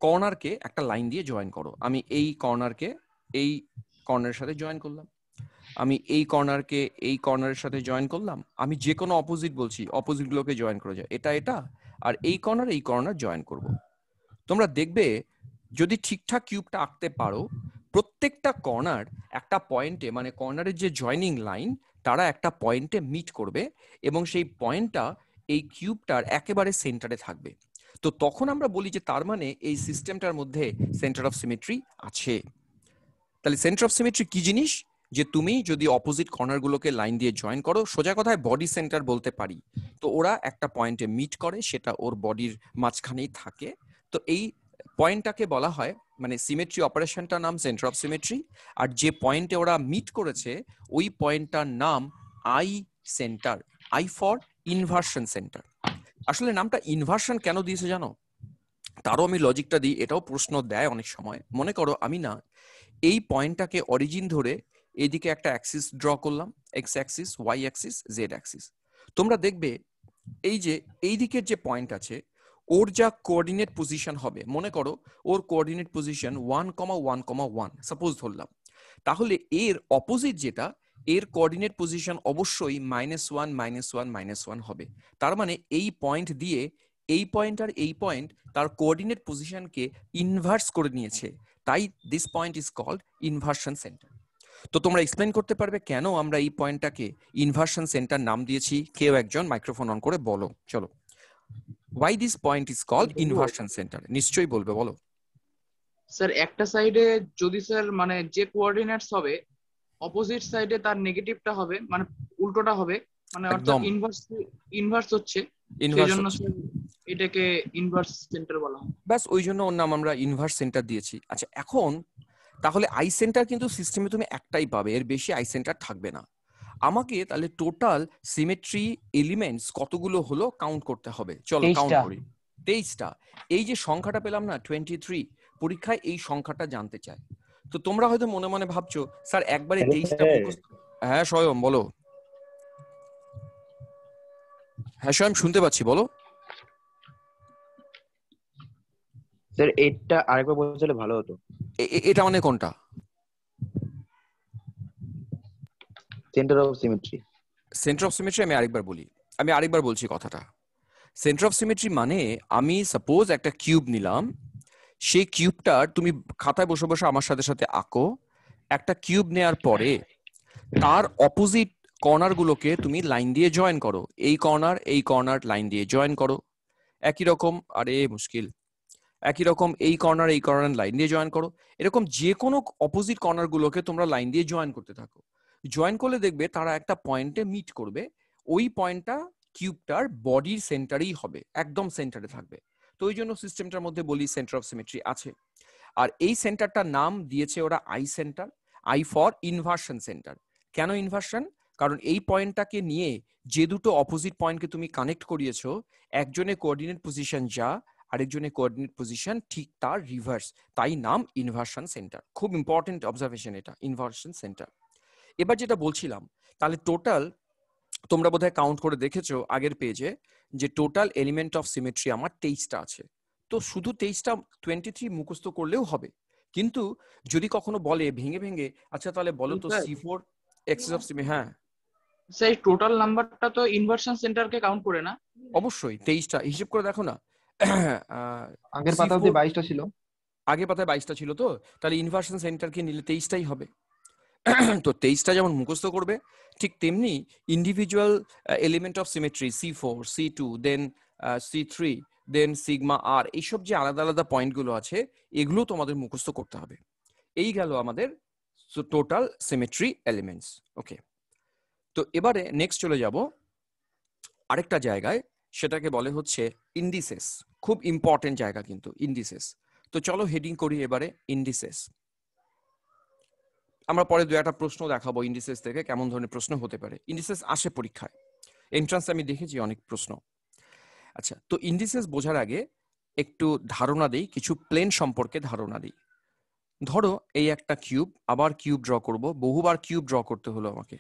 Speaker 1: কর্নারকে একটা লাইন দিয়ে জয়েন করো আমি এই কর্নারকে এই কর্নারের সাথে জয়েন করলাম আমি এই কর্নারকে এই কর্নারের সাথে জয়েন করলাম আমি যে কোনো অপোজিট বলছি অপোজিটগুলোকে জয়েন করে যায় এটা এটা আর এই কর্নার এই কর্নার জয়েন করব তোমরা দেখবে যদি ঠিকঠাক কিউবটা আঁকতে পারো প্রত্যেকটা কর্নার একটা পয়েন্টে মানে কর্নারের যে জয়নিং লাইন তারা একটা পয়েন্টে মিট করবে এবং সেই পয়েন্টটা এই কিউবটার একেবারে সেন্টারে থাকবে তো তখন আমরা বলি যে তার মানে এই সিস্টেমটার মধ্যে সেন্টার অফ সিমেট্রি আছে তাহলে সেন্টার অফ সিমেট্রি কি জিনিস যে তুমি যদি অপোজিট কর্নারগুলোকে লাইন দিয়ে জয়েন করো সোজা কথায় বডি সেন্টার বলতে পারি তো ওরা একটা পয়েন্টে মিট করে সেটা ওর বডির মাঝখানেই থাকে তো এই পয়েন্টটাকে বলা হয় মানে সিমেট্রি অপারেশনটার নাম সেন্টার অফ সিমেট্রি আর যে পয়েন্টে ওরা মিট করেছে ওই পয়েন্টটার নাম I centre I for inversion centre আসলে নামটা ইনভার্সন কেন দিয়েছে জানো তারও আমি লজিকটা দিই এটাও প্রশ্ন দেয় অনেক সময় মনে করো আমি না এই পয়েন্টটাকে অরিজিন ধরে এদিকে একটা অ্যাক্সিস ড্র করলাম X axis Y axis Z axis তোমরা দেখবে এই যে এই দিকের যে পয়েন্ট আছে ওর যা কোঅর্ডিনেট পজিশন হবে মনে করো ওর coordinate position one comma one comma one suppose ধরলাম তাহলে এর অপোজিট যেটা এর কোঅর্ডিনেট পজিশন অবশ্যই minus one minus one minus one হবে তার মানে এই পয়েন্ট দিয়ে এই পয়েন্ট আর এই পয়েন্ট তার কোঅর্ডিনেট পজিশনকে ইনভার্স করে নিয়েছে তাই this point is called inversion centre তো তোমরা এক্সপ্লেন করতে পারবে কেন আমরা এই পয়েন্টটাকে ইনভার্সন সেন্টার নাম দিয়েছি কেউ একজন মাইক্রোফোন অন করে বলো চলো why this point is call inversion centre নিশ্চয়ই বলবে বলো স্যার একটা সাইডে যদি স্যার মানে যে কোঅর্ডিনেটস হবে অপোজিট সাইডে তার নেগেটিভটা হবে মানে উল্টোটা হবে মানে অর্থাৎ ইনভার্স ইনভার্স হচ্ছে সেজন্য এটাকে ইনভার্স সেন্টার বলা হয় ব্যাস ওই জন্য ওর নাম আমরা ইনভার্স সেন্টার দিয়েছি আচ্ছা এখন তাহলে আই সেন্টার কিন্তু সিস্টেমে তুমি একটাই পাবে এর বেশি আই সেন্টার থাকবে না আমাকে তাহলে টোটাল সিমেট্রি এলিমেন্টস কতগুলো হলো কাউন্ট করতে হবে চলো কাউন্ট করি তেইশটা এই যে সংখ্যাটা পেলাম না টোয়েন্টি থ্রি পরীক্ষায় এই সংখ্যাটা জানতে চাই তো তোমরা হয়তো মনে মনে ভাবছো স্যার একবারে তেইশটা হ্যাঁ স্বয়ং বলো হ্যাঁ স্বয়ং শুনতে পাচ্ছি বলো স্যার এটা আরেকবার বোঝালে ভালো হতো এটা মানে কোনটা centre of symmetry centre of symmetry আমি আরেকবার বলি আমি আরেকবার বলছি কথাটা সেন্টার অফ সিমেট্রি মানে আমি সাপোজ একটা কিউব নিলাম সেই কিউবটার তুমি খাতায় বসে বসে আমার সাথে সাথে আঁকো একটা কিউব নেয়ার পরে তার অপোজিট কর্নার গুলোকে তুমি লাইন দিয়ে জয়েন করো এই কর্নার এই কর্নার লাইন দিয়ে জয়েন করো একই রকম আরে মুশকিল একই রকম এই কর্নার এই কর্নার লাইন দিয়ে জয়েন করো এরকম যে কোনো অপোজিট কর্নার গুলোকে তোমরা লাইন দিয়ে জয়েন করতে থাকো জয়েন করলে দেখবে তারা একটা পয়েন্টে মিট করবে ওই পয়েন্টটা কিউবটার বডির সেন্টারেই হবে একদম সেন্টারে থাকবে তো ওই জন্য সিস্টেমটার মধ্যে বলি সেন্টার অফ সিমেট্রি আছে আর এই সেন্টারটার নাম দিয়েছে ওরা I centre I for inversion centre কেন ইনভার্সন কারণ এই পয়েন্টটাকে নিয়ে যে দুটো অপোজিট পয়েন্টকে তুমি কানেক্ট করিয়েছো একজনের কোঅর্ডিনেট পজিশন যা আরেকজনের কোঅর্ডিনেট পজিশন ঠিক তার রিভার্স তাই নাম ইনভার্সন সেন্টার খুব ইম্পর্টেন্ট অবজারভেশন এটা ইনভার্সন সেন্টার এবার যেটা বলছিলাম তাহলে টোটাল তোমরা বোধহয় কাউন্ট করে দেখেছো আগের পেজে যে টোটাল এলিমেন্ট অফ সিমেট্রি আমার তেইশটা আছে তো শুধু তেইশটা টোয়েন্টি থ্রি মুখস্থ করলেও হবে কিন্তু যদি কখনো বলে ভেঙে ভেঙে আচ্ছা তাহলে বলো তো সি ফোর এক্সেস অফ সিমে হ্যাঁ সেই টোটাল নাম্বারটা তো ইনভার্সন সেন্টারকে কাউন্ট করে না অবশ্যই তেইশটা হিসেব করে দেখো না আগের পাতা অব্দি বাইশটা ছিল আগে পাতায় বাইশটা ছিল তো তাহলে ইনভার্সন কে নিলে তেইশটাই হবে তো তেইশটা যেমন মুখস্থ করবে ঠিক তেমনি individual element of symmetry C four C two then C three then sigma আর এইসব যে আলাদা আলাদা পয়েন্টগুলো আছে এগুলো তোমাদের মুখস্থ করতে হবে এই গেল আমাদের টোটাল সিমেট্রি এলিমেন্টস ওকে তো এবারে নেক্সট চলে যাব আরেকটা জায়গায় সেটাকে বলে হচ্ছে ইন্ডিসেস খুব ইম্পর্টেন্ট জায়গা কিন্তু ইন্ডিসেস তো চলো হেডিং করি এবারে ইন্ডিসেস আমরা পরে দু একটা প্রশ্ন দেখাবো ইন্ডিসেস থেকে কেমন ধরনের প্রশ্ন হতে পারে ইন্ডিসেস আসে পরীক্ষায় এন্ট্রান্স আমি দেখেছি অনেক প্রশ্ন আচ্ছা তো ইন্ডিসেস বোঝার আগে একটু ধারণা দিই কিছু প্লেন সম্পর্কে ধারণা দিই ধরো এই একটা কিউব আবার কিউব ড্র করব বহুবার কিউব ড্র করতে হলো আমাকে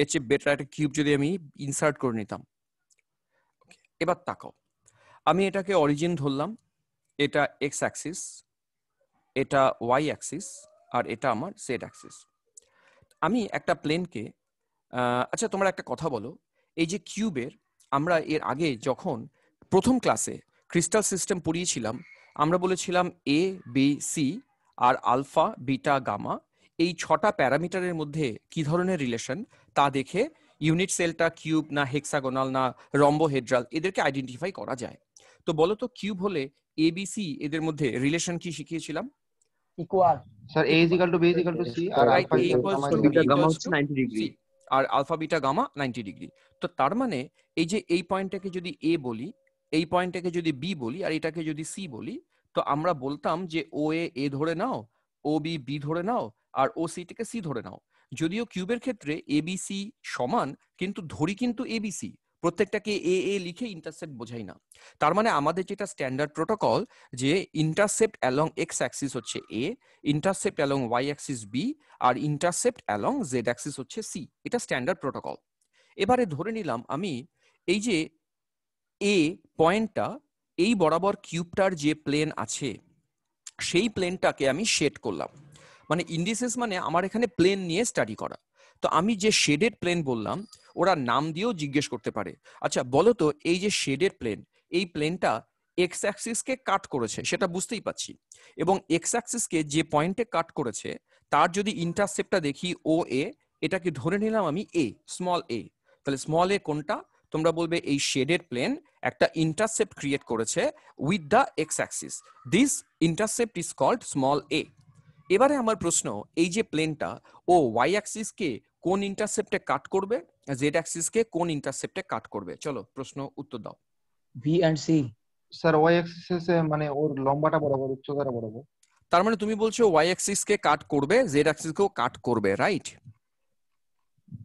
Speaker 1: এর চেয়ে বেটার একটা কিউব যদি আমি ইনসার্ট করে নিতাম এবার তাকাও আমি এটাকে অরিজিন ধরলাম এটা এক্স অ্যাক্সিস এটা ওয়াই অ্যাক্সিস আর এটা আমার সেট অ্যাক্সিস আমি একটা প্লেনকে আচ্ছা তোমার একটা কথা বলো এই যে কিউবের আমরা এর আগে যখন প্রথম ক্লাসে ক্রিস্টাল সিস্টেম পড়িয়েছিলাম আমরা বলেছিলাম এ বি সি আর আলফা বিটা গামা এই ছটা প্যারামিটারের মধ্যে কি ধরনের রিলেশন তা দেখে ইউনিট সেলটা কিউব না হেক্সাগোনাল না রম্বোহেড্রাল এদেরকে আইডেন্টিফাই করা যায় তো বলো তো কিউব হলে এবিসি এদের মধ্যে রিলেশন কি শিখিয়েছিলাম equal sir A equal to B equal to C আর alpha equal to beta gamma হচ্ছে 90 ডিগ্রি আর আলফা বিটা গামা 90 ডিগ্রি তো তার মানে এই যে এই পয়েন্টটাকে যদি এ বলি এই পয়েন্টটাকে যদি বি বলি আর এটাকে যদি সি বলি তো আমরা বলতাম যে ও এ এ ধরে নাও ও বি বি ধরে নাও আর ও সি টিকে সি ধরে নাও যদিও কিউবের ক্ষেত্রে এবিসি সমান কিন্তু ধরি কিন্তু এবিসি প্রত্যেকটাকে এ এ লিখে ইন্টারসেপ্ট বোঝাই না তার মানে আমাদের যেটা স্ট্যান্ডার্ড প্রোটোকল যে ইন্টারসেপ্ট অ্যালং এক্স অ্যাক্সিস হচ্ছে A intercept along Y axis B আর ইন্টারসেপ্ট অ্যালং জেড অ্যাক্সিস হচ্ছে সি এটা স্ট্যান্ডার্ড প্রোটোকল এবারে ধরে নিলাম আমি এই যে এ পয়েন্টটা এই বরাবর কিউবটার যে প্লেন আছে সেই প্লেনটাকে আমি শেড করলাম মানে ইন্ডিসেস মানে আমার এখানে প্লেন নিয়ে স্টাডি করা তো আমি যে শেডেড প্লেন বললাম ওরা নাম দিয়েও জিজ্ঞেস করতে পারে আচ্ছা বলো তো এই যে শেডেড প্লেন এই প্লেনটা এক্স অ্যাক্সিসকে কাট করেছে সেটা বুঝতেই পাচ্ছি এবং এক্স অ্যাক্সিসকে যে পয়েন্টে কাট করেছে তার যদি ইন্টারসেপ্টটা দেখি ও এ এটাকে ধরে নিলাম আমি এ স্মল এ তাহলে স্মল এ কোনটা তোমরা বলবে এই শেডেড প্লেন একটা ইন্টারসেপ্ট ক্রিয়েট করেছে with the X axis this intercept is called small A এবারে আমার প্রশ্ন এই যে প্লেনটা ও ওয়াই কে কোন ইন্টারসেপ্টে কাট করবে জেড কে কোন ইন্টারসেপ্টে কাট করবে চলো প্রশ্ন উত্তর দাও V and C sir Y axis মানে ওর লম্বাটা বরাবর উচ্চতাটা বরাবর তার মানে তুমি বলছো ওয়াই অ্যাক্সিস কে কাট করবে জেড অ্যাক্সিস কেও কাট করবে রাইট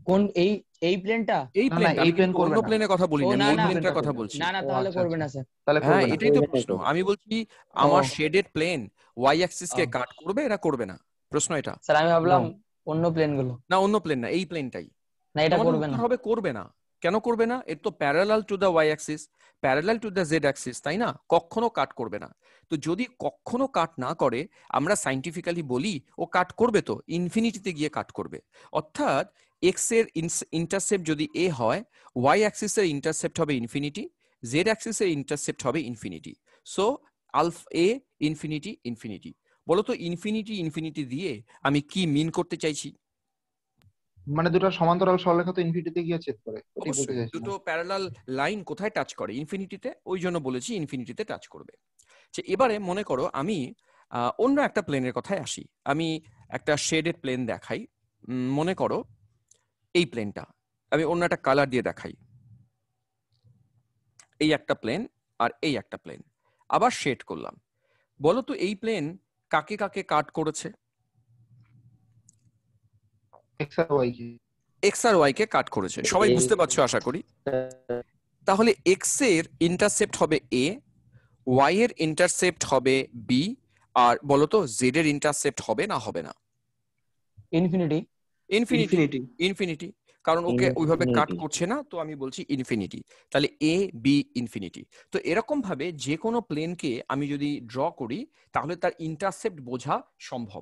Speaker 1: কোন এই এই প্লেনটা এই প্লেনটা এই প্লেন প্লেনে কথা বলি না প্লেনটার কথা বলছি না না তাহলে আচ্ছা, আচ্ছা। হ্যাঁ, করবে না স্যার তাহলে এটাই তো প্রশ্ন আমি বলছি আমার শেডেড প্লেন ওয়াই অ্যাক্সিস কে কাট করবে করবে না প্রশ্ন এটা স্যার আমি ভাবলাম অন্য প্লেন গুলো না অন্য প্লেন না এই প্লেনটাই না এটা করবে না হবে করবে না কেন করবে না এর তো parallel to the Y axis parallel to the Z axis তাই না কখনো কাট করবে না তো যদি কখনো কাট না করে আমরা সাইন্টিফিক্যালি বলি ও কাট করবে তো ইনফিনিটিতে গিয়ে কাট করবে অর্থাৎ এক্স এর ইন্টারসেপ্ট যদি এ হয় ওয়াই এর ইন্টারসেপ্ট হবে ইনফিনিটি জেড এর ইন্টারসেপ্ট হবে ইনফিনিটি সো আলফ এ ইনফিনিটি ইনফিনিটি বলতো ইনফিনিটি ইনফিনিটি দিয়ে আমি কি মিন করতে চাইছি মানে দুটো সমান্তরাল সরলরেখা তো ইনফিনিটিতে গিয়ে ছেদ করে দুটো প্যারালাল লাইন কোথায় টাচ করে ইনফিনিটিতে ওই জন্য বলেছি ইনফিনিটিতে টাচ করবে যে আচ্ছা, এবারে মনে করো আমি অন্য একটা প্লেনের কথায় আসি আমি একটা শেডেড প্লেন দেখাই মনে করো এই প্লেনটা আমি অন্য একটা কালার দিয়ে দেখাই এই একটা প্লেন আর এই একটা প্লেন আবার শেড করলাম বলতো এই প্লেন কাকে কাকে কাট করেছে এক্স আর ওয়াই কে কাট করেছে সবাই বুঝতে পারছো আশা করি তাহলে এক্স এর ইন্টারসেপ্ট হবে এ ওয়াই এর ইন্টারসেপ্ট হবে বি আর বলতো জেড এর ইন্টারসেপ্ট হবে না হবে না ইনফিনিটি ইনফিনিটি ইনফিনিটি কারণ ওকে ওইভাবে কাট করছে না তো আমি বলছি ইনফিনিটি তাহলে এ বি ইনফিনিটি তো এরকম ভাবে যে কোনো প্লেনকে আমি যদি ড্র করি তাহলে তার ইন্টারসেপ্ট বোঝা সম্ভব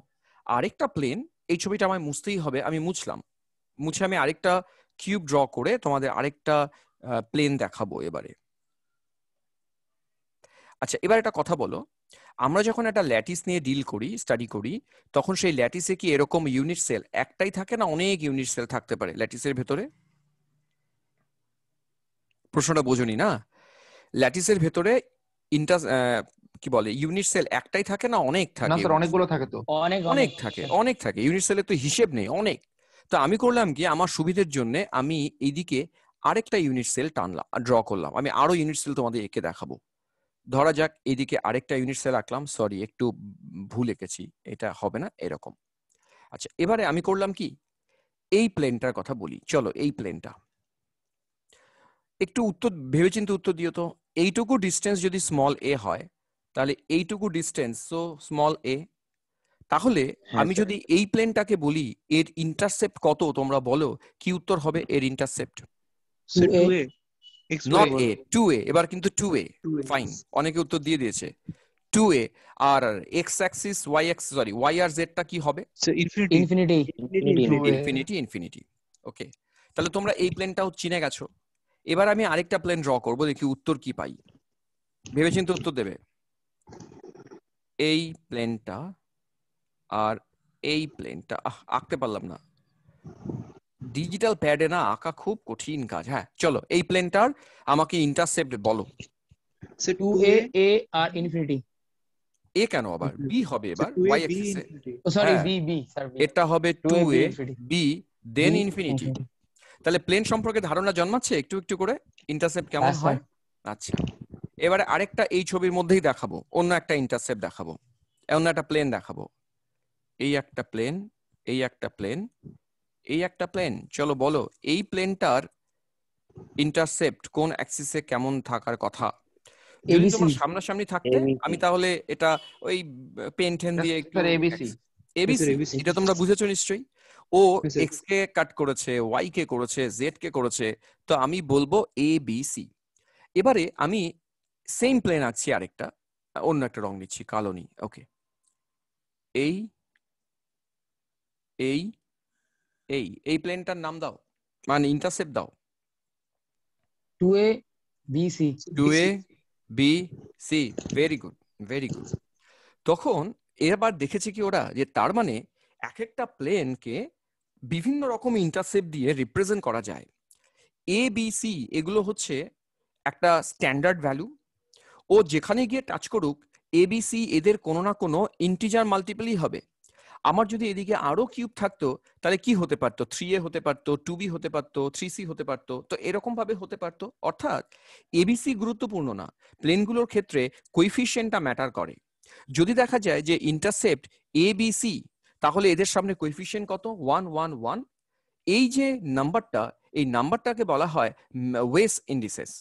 Speaker 1: আরেকটা প্লেন এই ছবিটা আমায় মুছতেই হবে আমি মুছলাম মুছে আমি আরেকটা কিউব ড্র করে তোমাদের আরেকটা প্লেন দেখাবো এবারে আচ্ছা এবার একটা কথা বলো আমরা যখন একটা ল্যাটিস নিয়ে ডিল করি স্টাডি করি তখন সেই ল্যাটিসে কি এরকম ইউনিট সেল একটাই থাকে না অনেক ইউনিট সেল থাকতে পারে ল্যাটিসের ভেতরে প্রশ্নটা বোঝনি না ল্যাটিসের ভেতরে ইন্টার কি বলে ইউনিট সেল একটাই থাকে না অনেক থাকে না অনেকগুলো থাকে তো অনেক অনেক থাকে অনেক থাকে ইউনিট সেলের তো হিসেব নেই অনেক তো আমি করলাম কি আমার সুবিধের জন্য আমি এইদিকে আরেকটা ইউনিট সেল টানলাম ড্র করলাম আমি আরো ইউনিট সেল তোমাদের একে দেখাবো ধরা যাক এদিকে আরেকটা ইউনিট সেল আঁকলাম সরি একটু ভুল এঁকেছি এটা হবে না এরকম আচ্ছা এবারে আমি করলাম কি এই প্লেনটার কথা বলি চলো এই প্লেনটা একটু উত্তর ভেবেচিন্তে উত্তর দিও তো এইটুকু ডিস্টেন্স যদি স্মল এ হয় তাহলে এইটুকু ডিস্টেন্স সো স্মল এ তাহলে হ্যাঁ, আমি যদি এই প্লেনটাকে বলি এর ইন্টারসেপ্ট কত তোমরা বলো কি উত্তর হবে এর intercept not A two A এবার কিন্তু টু এ ফাইন অনেকে উত্তর দিয়ে দিয়েছে টু এ আর X axis Y axis sorry Y আর জেড টা কি হবে ইনফিনিটি ইনফিনিটি ইনফিনিটি ওকে তাহলে তোমরা এই প্লেনটাও চিনে গেছো এবার আমি আরেকটা প্লেন ড্র করব দেখি উত্তর কি পাই ভেবেচিন্তে উত্তর দেবে এই প্লেনটা আর এই প্লেনটা আঁকতে পারলাম না ডিজিটাল প্যাডে না আঁকা খুব কঠিন কাজ হ্যাঁ চলো এই প্লেনটার আমাকে ইন্টারসেপ্ট বলো সে টু এ আর ইনফিনিটি এ কেন আবার বি হবে এবার Y axis A sorry B B এটা হবে 2a বি দেন ইনফিনিটি তাহলে প্লেন সম্পর্কে ধারণা জন্মাচ্ছে একটু একটু করে ইন্টারসেপ্ট কেমন আচ্ছা। হয় আচ্ছা এবারে আরেকটা এই ছবির মধ্যেই দেখাবো অন্য একটা ইন্টারসেপ্ট দেখাবো অন্য একটা প্লেন দেখাবো এই একটা প্লেন এই একটা প্লেন এই একটা প্লেন চলো বলো এই প্লেনটার ইন্টারসেপ্ট কোন অ্যাক্সিসে কেমন থাকার কথা যদি তোমার সামনাসামনি থাকতে আমি তাহলে এটা ওই পেন টেন দিয়ে একটু এবিসি এটা তোমরা বুঝেছো নিশ্চয়ই ও এক্স কে কাট করেছে ওয়াই কে করেছে জেড কে করেছে তো আমি বলবো এ বি সি এবারে আমি সেম প্লেন আছি আরেকটা অন্য একটা রং নিচ্ছি কালো নি ওকে এই এই এই এই প্লেনটার নাম দাও মানে ইন্টারসেপ্ট দাও two BC 2A BC A B C very good very good তখন এবার দেখেছে কি ওরা যে তার মানে এক একটা প্লেনকে বিভিন্ন রকম ইন্টারসেপ্ট দিয়ে রিপ্রেজেন্ট করা যায় এ বি সি এগুলো হচ্ছে একটা স্ট্যান্ডার্ড ভ্যালু ও যেখানে গিয়ে টাচ করুক এবিসি এদের কোনো না কোনো ইন্টিজার মাল্টিপলই হবে আমার যদি এদিকে আরো কিউব থাকতো তাহলে কি হতে পারতো থ্রি এ হতে পারতো টু বি হতে পারতো থ্রি সি হতে পারতো তো এরকম ভাবে হতে পারতো অর্থাৎ এবিসি গুরুত্বপূর্ণ না প্লেনগুলোর ক্ষেত্রে কোইফিশিয়েন্টটা ম্যাটার করে যদি দেখা যায় যে ইন্টারসেপ্ট এ বি সি তাহলে এদের সামনে কোইফিশিয়েন্ট কত ওয়ান ওয়ান ওয়ান এই যে নাম্বারটা এই নাম্বারটাকে বলা হয় ওয়েস ইন্ডিসেস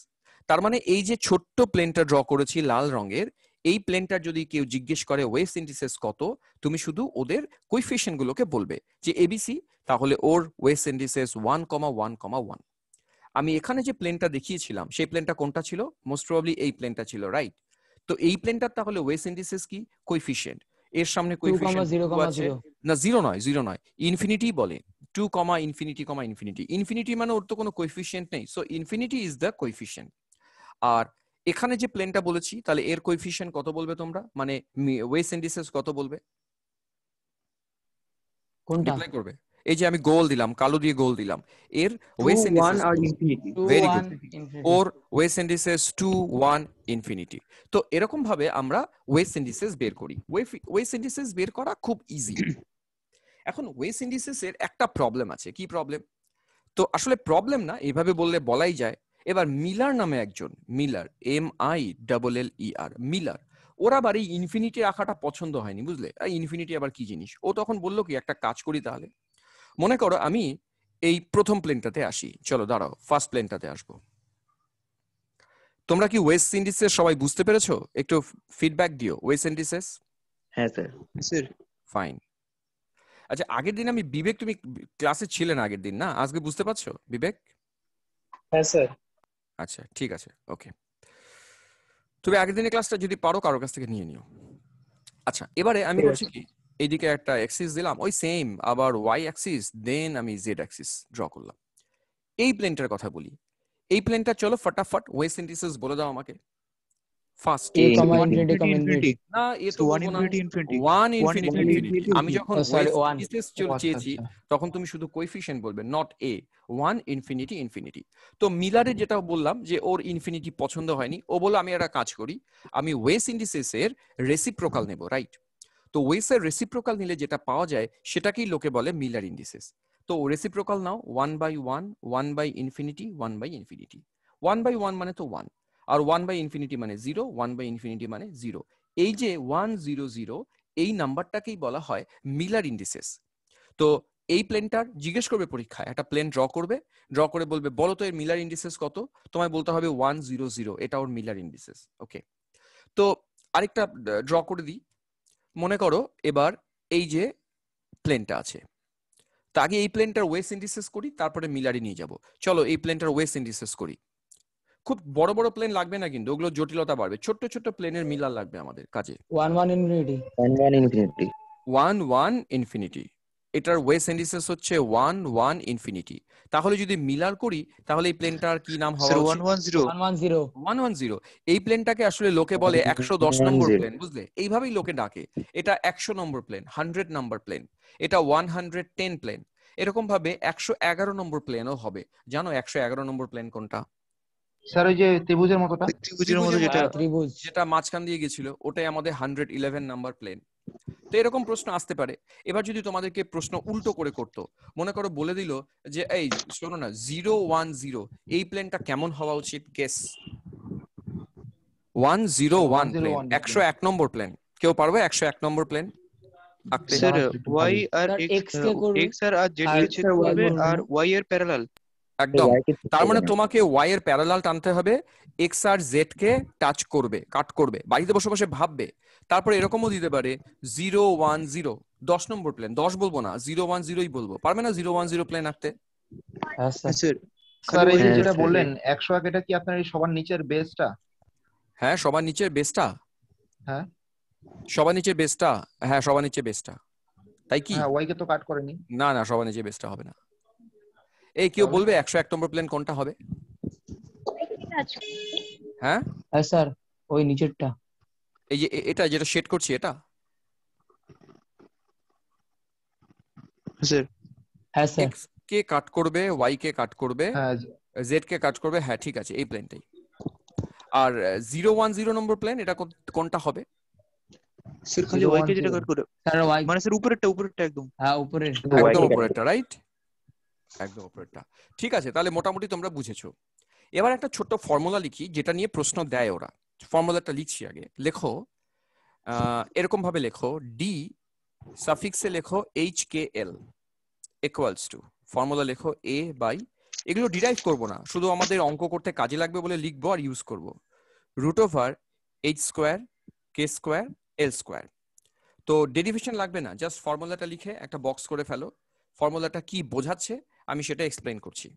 Speaker 1: তার মানে এই যে ছোট্ট প্লেনটা ড্র করেছি লাল রঙের এই প্লেনটা যদি কেউ জিজ্ঞেস করে ওয়েভ ইন্ডিসেস কত তুমি শুধু ওদের কোইফিশিয়েন্ট গুলোকে বলবে যে এবিসি তাহলে ওর Weiss indices one comma one comma one আমি এখানে যে প্লেনটা দেখিয়েছিলাম সেই প্লেনটা কোনটা ছিল মোস্ট প্রবলি এই প্লেনটা ছিল রাইট তো এই প্লেনটার তাহলে ওয়েভ ইন্ডিসেস কি কোইফিশিয়েন্ট এর সামনে না জিরো নয় জিরো নয় ইনফিনিটি বলে two comma infinity comma infinity infinity মানে ওর তো কোনো কোইফিশিয়েন্ট নেই so infinity is the coefficient আর এখানে যে প্লেনটা বলেছি তাহলে এর কোইফিশিয়েন্ট কত বলবে তোমরা মানে ওয়েস্ট ইন্ডিসেস কত বলবে কোনটা অ্যাপ্লাই করবে এই যে আমি গোল দিলাম কালো দিয়ে গোল দিলাম এর ওয়েস্ট ইন্ডিসেস ভেরি গুড ওর ওয়েস ইন্ডিসেস 2 1 ইনফিনিটি তো এরকম ভাবে আমরা ওয়েস্ট ইন্ডিসেস বের করি ওয়েস্ট ইন্ডিসেস বের করা খুব ইজি এখন ওয়েস্ট ইন্ডিসেস এর একটা প্রবলেম আছে কি প্রবলেম তো আসলে প্রবলেম না এভাবে বললে বলাই যায় এবার মিলার নামে একজন Miller M I double L E R Miller ওর আবার এই ইনফিনিটি রাখাটা পছন্দ হয়নি বুঝলে ইনফিনিটি আবার কি জিনিস ও তখন বললো কি একটা কাজ করি তাহলে মনে করো আমি এই প্রথম প্লেনটাতে আসি চলো দাঁড়াও ফার্স্ট প্লেনটাতে আসবো তোমরা কি ওয়েস্ট ইন্ডিসের সবাই বুঝতে পেরেছো একটু ফিডব্যাক দিও ওয়েস্ট ইন্ডিসেস হ্যাঁ স্যার স্যার ফাইন আচ্ছা আগের দিন আমি বিবেক তুমি ক্লাসে ছিলেন আগের দিন না আজকে বুঝতে পারছো বিবেক হ্যাঁ স্যার আচ্ছা ঠিক আছে ওকে তুমি আগের দিনের ক্লাসটা যদি পারো কারোর কাছ থেকে নিয়ে নিও আচ্ছা এবারে আমি বলছি কি এইদিকে একটা অ্যাক্সিস দিলাম ওই সেম আবার ওয়াই অ্যাক্সিস দেন আমি জেড অ্যাক্সিস ড্র করলাম এই প্লেনটার কথা বলি এই প্লেনটা চলো ফটাফট ওয়েস্ট ইন্ডিসেস বলে দাও আমাকে তো ওয়ান oh, যেটা বললাম যে ওর ইনফিনিটি পছন্দ হয়নি ও বলল আমি একটা কাজ করি আমি ওয়েস্ট ইন্ডিসেস এর রেসিপ্রোকাল নেবো রাইট তো ওয়েসের রেসিপ্রোকাল নিলে যেটা পাওয়া যায় সেটাকেই লোকে বলে মিলার ইন্ডিসেস তো reciprocal now one by one one by infinity one by infinity one by one মানে তো ওয়ান আর ওয়ান বাই ইনফিনিটি মানে জিরো ওয়ান বাই ইনফিনিটি মানে জিরো এই যে ওয়ান জিরো জিরো এই নাম্বারটাকেই বলা হয় মিলার ইন্ডিসেস তো এই প্লেনটার জিজ্ঞেস করবে পরীক্ষায় একটা প্লেন ড্র করবে ড্র করে বলবে বলো তো এর মিলার ইন্ডিসেস কত তোমায় বলতে হবে ওয়ান জিরো জিরো এটা ওর মিলার ইন্ডিসেস ওকে তো আরেকটা ড্র করে দিই মনে করো এবার এই যে প্লেনটা আছে তা আগে এই প্লেনটার ওয়েস্ট ইন্ডিসেস করি তারপরে মিলারে নিয়ে যাব চলো এই প্লেনটার ওয়েস্ট ইন্ডিসেস করি খুব বড় বড় প্লেন লাগবে না কিন্তু ওগুলো জটিলতা বাড়বে ছোট ছোট প্লেনের মিলার লাগবে আমাদের কাজে one one infinity one one infinity one one infinity এটার ওয়ে সেন্ডিসেস হচ্ছে ওয়ান ওয়ান ইনফিনিটি তাহলে যদি মিলার করি তাহলে এই প্লেনটার কি নাম হবে one one zero one one zero এই প্লেনটাকে আসলে লোকে বলে একশো দশ নম্বর প্লেন বুঝলে এইভাবেই লোকে ডাকে এটা একশো নম্বর প্লেন হান্ড্রেড নম্বর প্লেন এটা ওয়ান হান্ড্রেড টেন প্লেন এরকম ভাবে একশো এগারো নম্বর প্লেনও হবে জানো একশো এগারো নম্বর প্লেন কোনটা স্যার ওই যে ত্রিভুজের মতোটা ত্রিভুজের মতো যেটা হ্যাঁ, ত্রিভুজ যেটা মাঝখান দিয়ে গেছিল ওটাই আমাদের হান্ড্রেড ইলেভেন নাম্বার প্লেন তো এরকম প্রশ্ন আসতে পারে এবার যদি তোমাদেরকে প্রশ্ন উল্টো করে করতো মনে করো বলে দিল যে এই শোনো না জিরো ওয়ান জিরো এই প্লেনটা কেমন হওয়া উচিত গেস ওয়ান জিরো ওয়ান একশো এক নম্বর প্লেন কেউ পারবে একশো এক নম্বর প্লেন স্যার ওয়াই আর এক্স আর জেড আর ওয়াই এর প্যারালাল একদম তার মানে তোমাকে ওয়াই এর প্যারালাল টানতে হবে এক্স আর জেড কে টাচ করবে কাট করবে বাড়িতে বসে বসে ভাববে তারপরে এরকমও দিতে পারে জিরো ওয়ান জিরো দশ নম্বর প্লেন দশ বলবো না জিরো ওয়ান জিরোই বলবো পারবে না জিরো ওয়ান জিরো প্লেন আঁকতে স্যার এই যেটা বললেন একশো এক কি আপনার এই সবার নিচের বেসটা হ্যাঁ সবার নিচের বেসটা হ্যাঁ সবার নিচের বেসটা হ্যাঁ সবার নিচে বেসটা তাই কি হ্যাঁ ওয়াই কে তো কাট করেনি না না সবার নিচে বেসটা হবে না এই কেউ বলবে একশো এক নম্বর প্লেন কোনটা হবে হ্যাঁ, হ্যাঁ স্যার ওই নিচেরটা এই যে এটা যেটা শেড করছি এটা হ্যাঁ, কে কাট করবে ওয়াই কে কাট করবে হ্যাঁ, জেড কে কাট করবে হ্যাঁ ঠিক আছে এই প্লেনটাই আর জিরো ওয়ান জিরো নম্বর প্লেন এটা কোনটা হবে স্যার ওয়াই কে যেটা কাট করবে স্যার ওয়াই মানে স্যার উপরেরটা উপরেরটা একদম হ্যাঁ উপরে একদম উপরেরটা রাইট একদম অপারেটটা ঠিক আছে তাহলে মোটামুটি তোমরা বুঝেছো এবার একটা ছোট্ট ফর্মুলা লিখি যেটা নিয়ে প্রশ্ন দেয় ওরা ফর্মুলাটা লিখছি আগে লেখো এরকম ভাবে লেখো ডি সাফিক্সে লেখো H K L equals to formula লেখো এ বাই এগুলো ডিরাইভ করব না শুধু আমাদের অঙ্ক করতে কাজে লাগবে বলে লিখবো আর ইউজ করব root over H square K square L square তো ডেরিভেশন লাগবে না জাস্ট ফর্মুলাটা লিখে একটা বক্স করে ফেলো ফর্মুলাটা কি বোঝাচ্ছে আমি সেটা এক্সপ্লেন করছি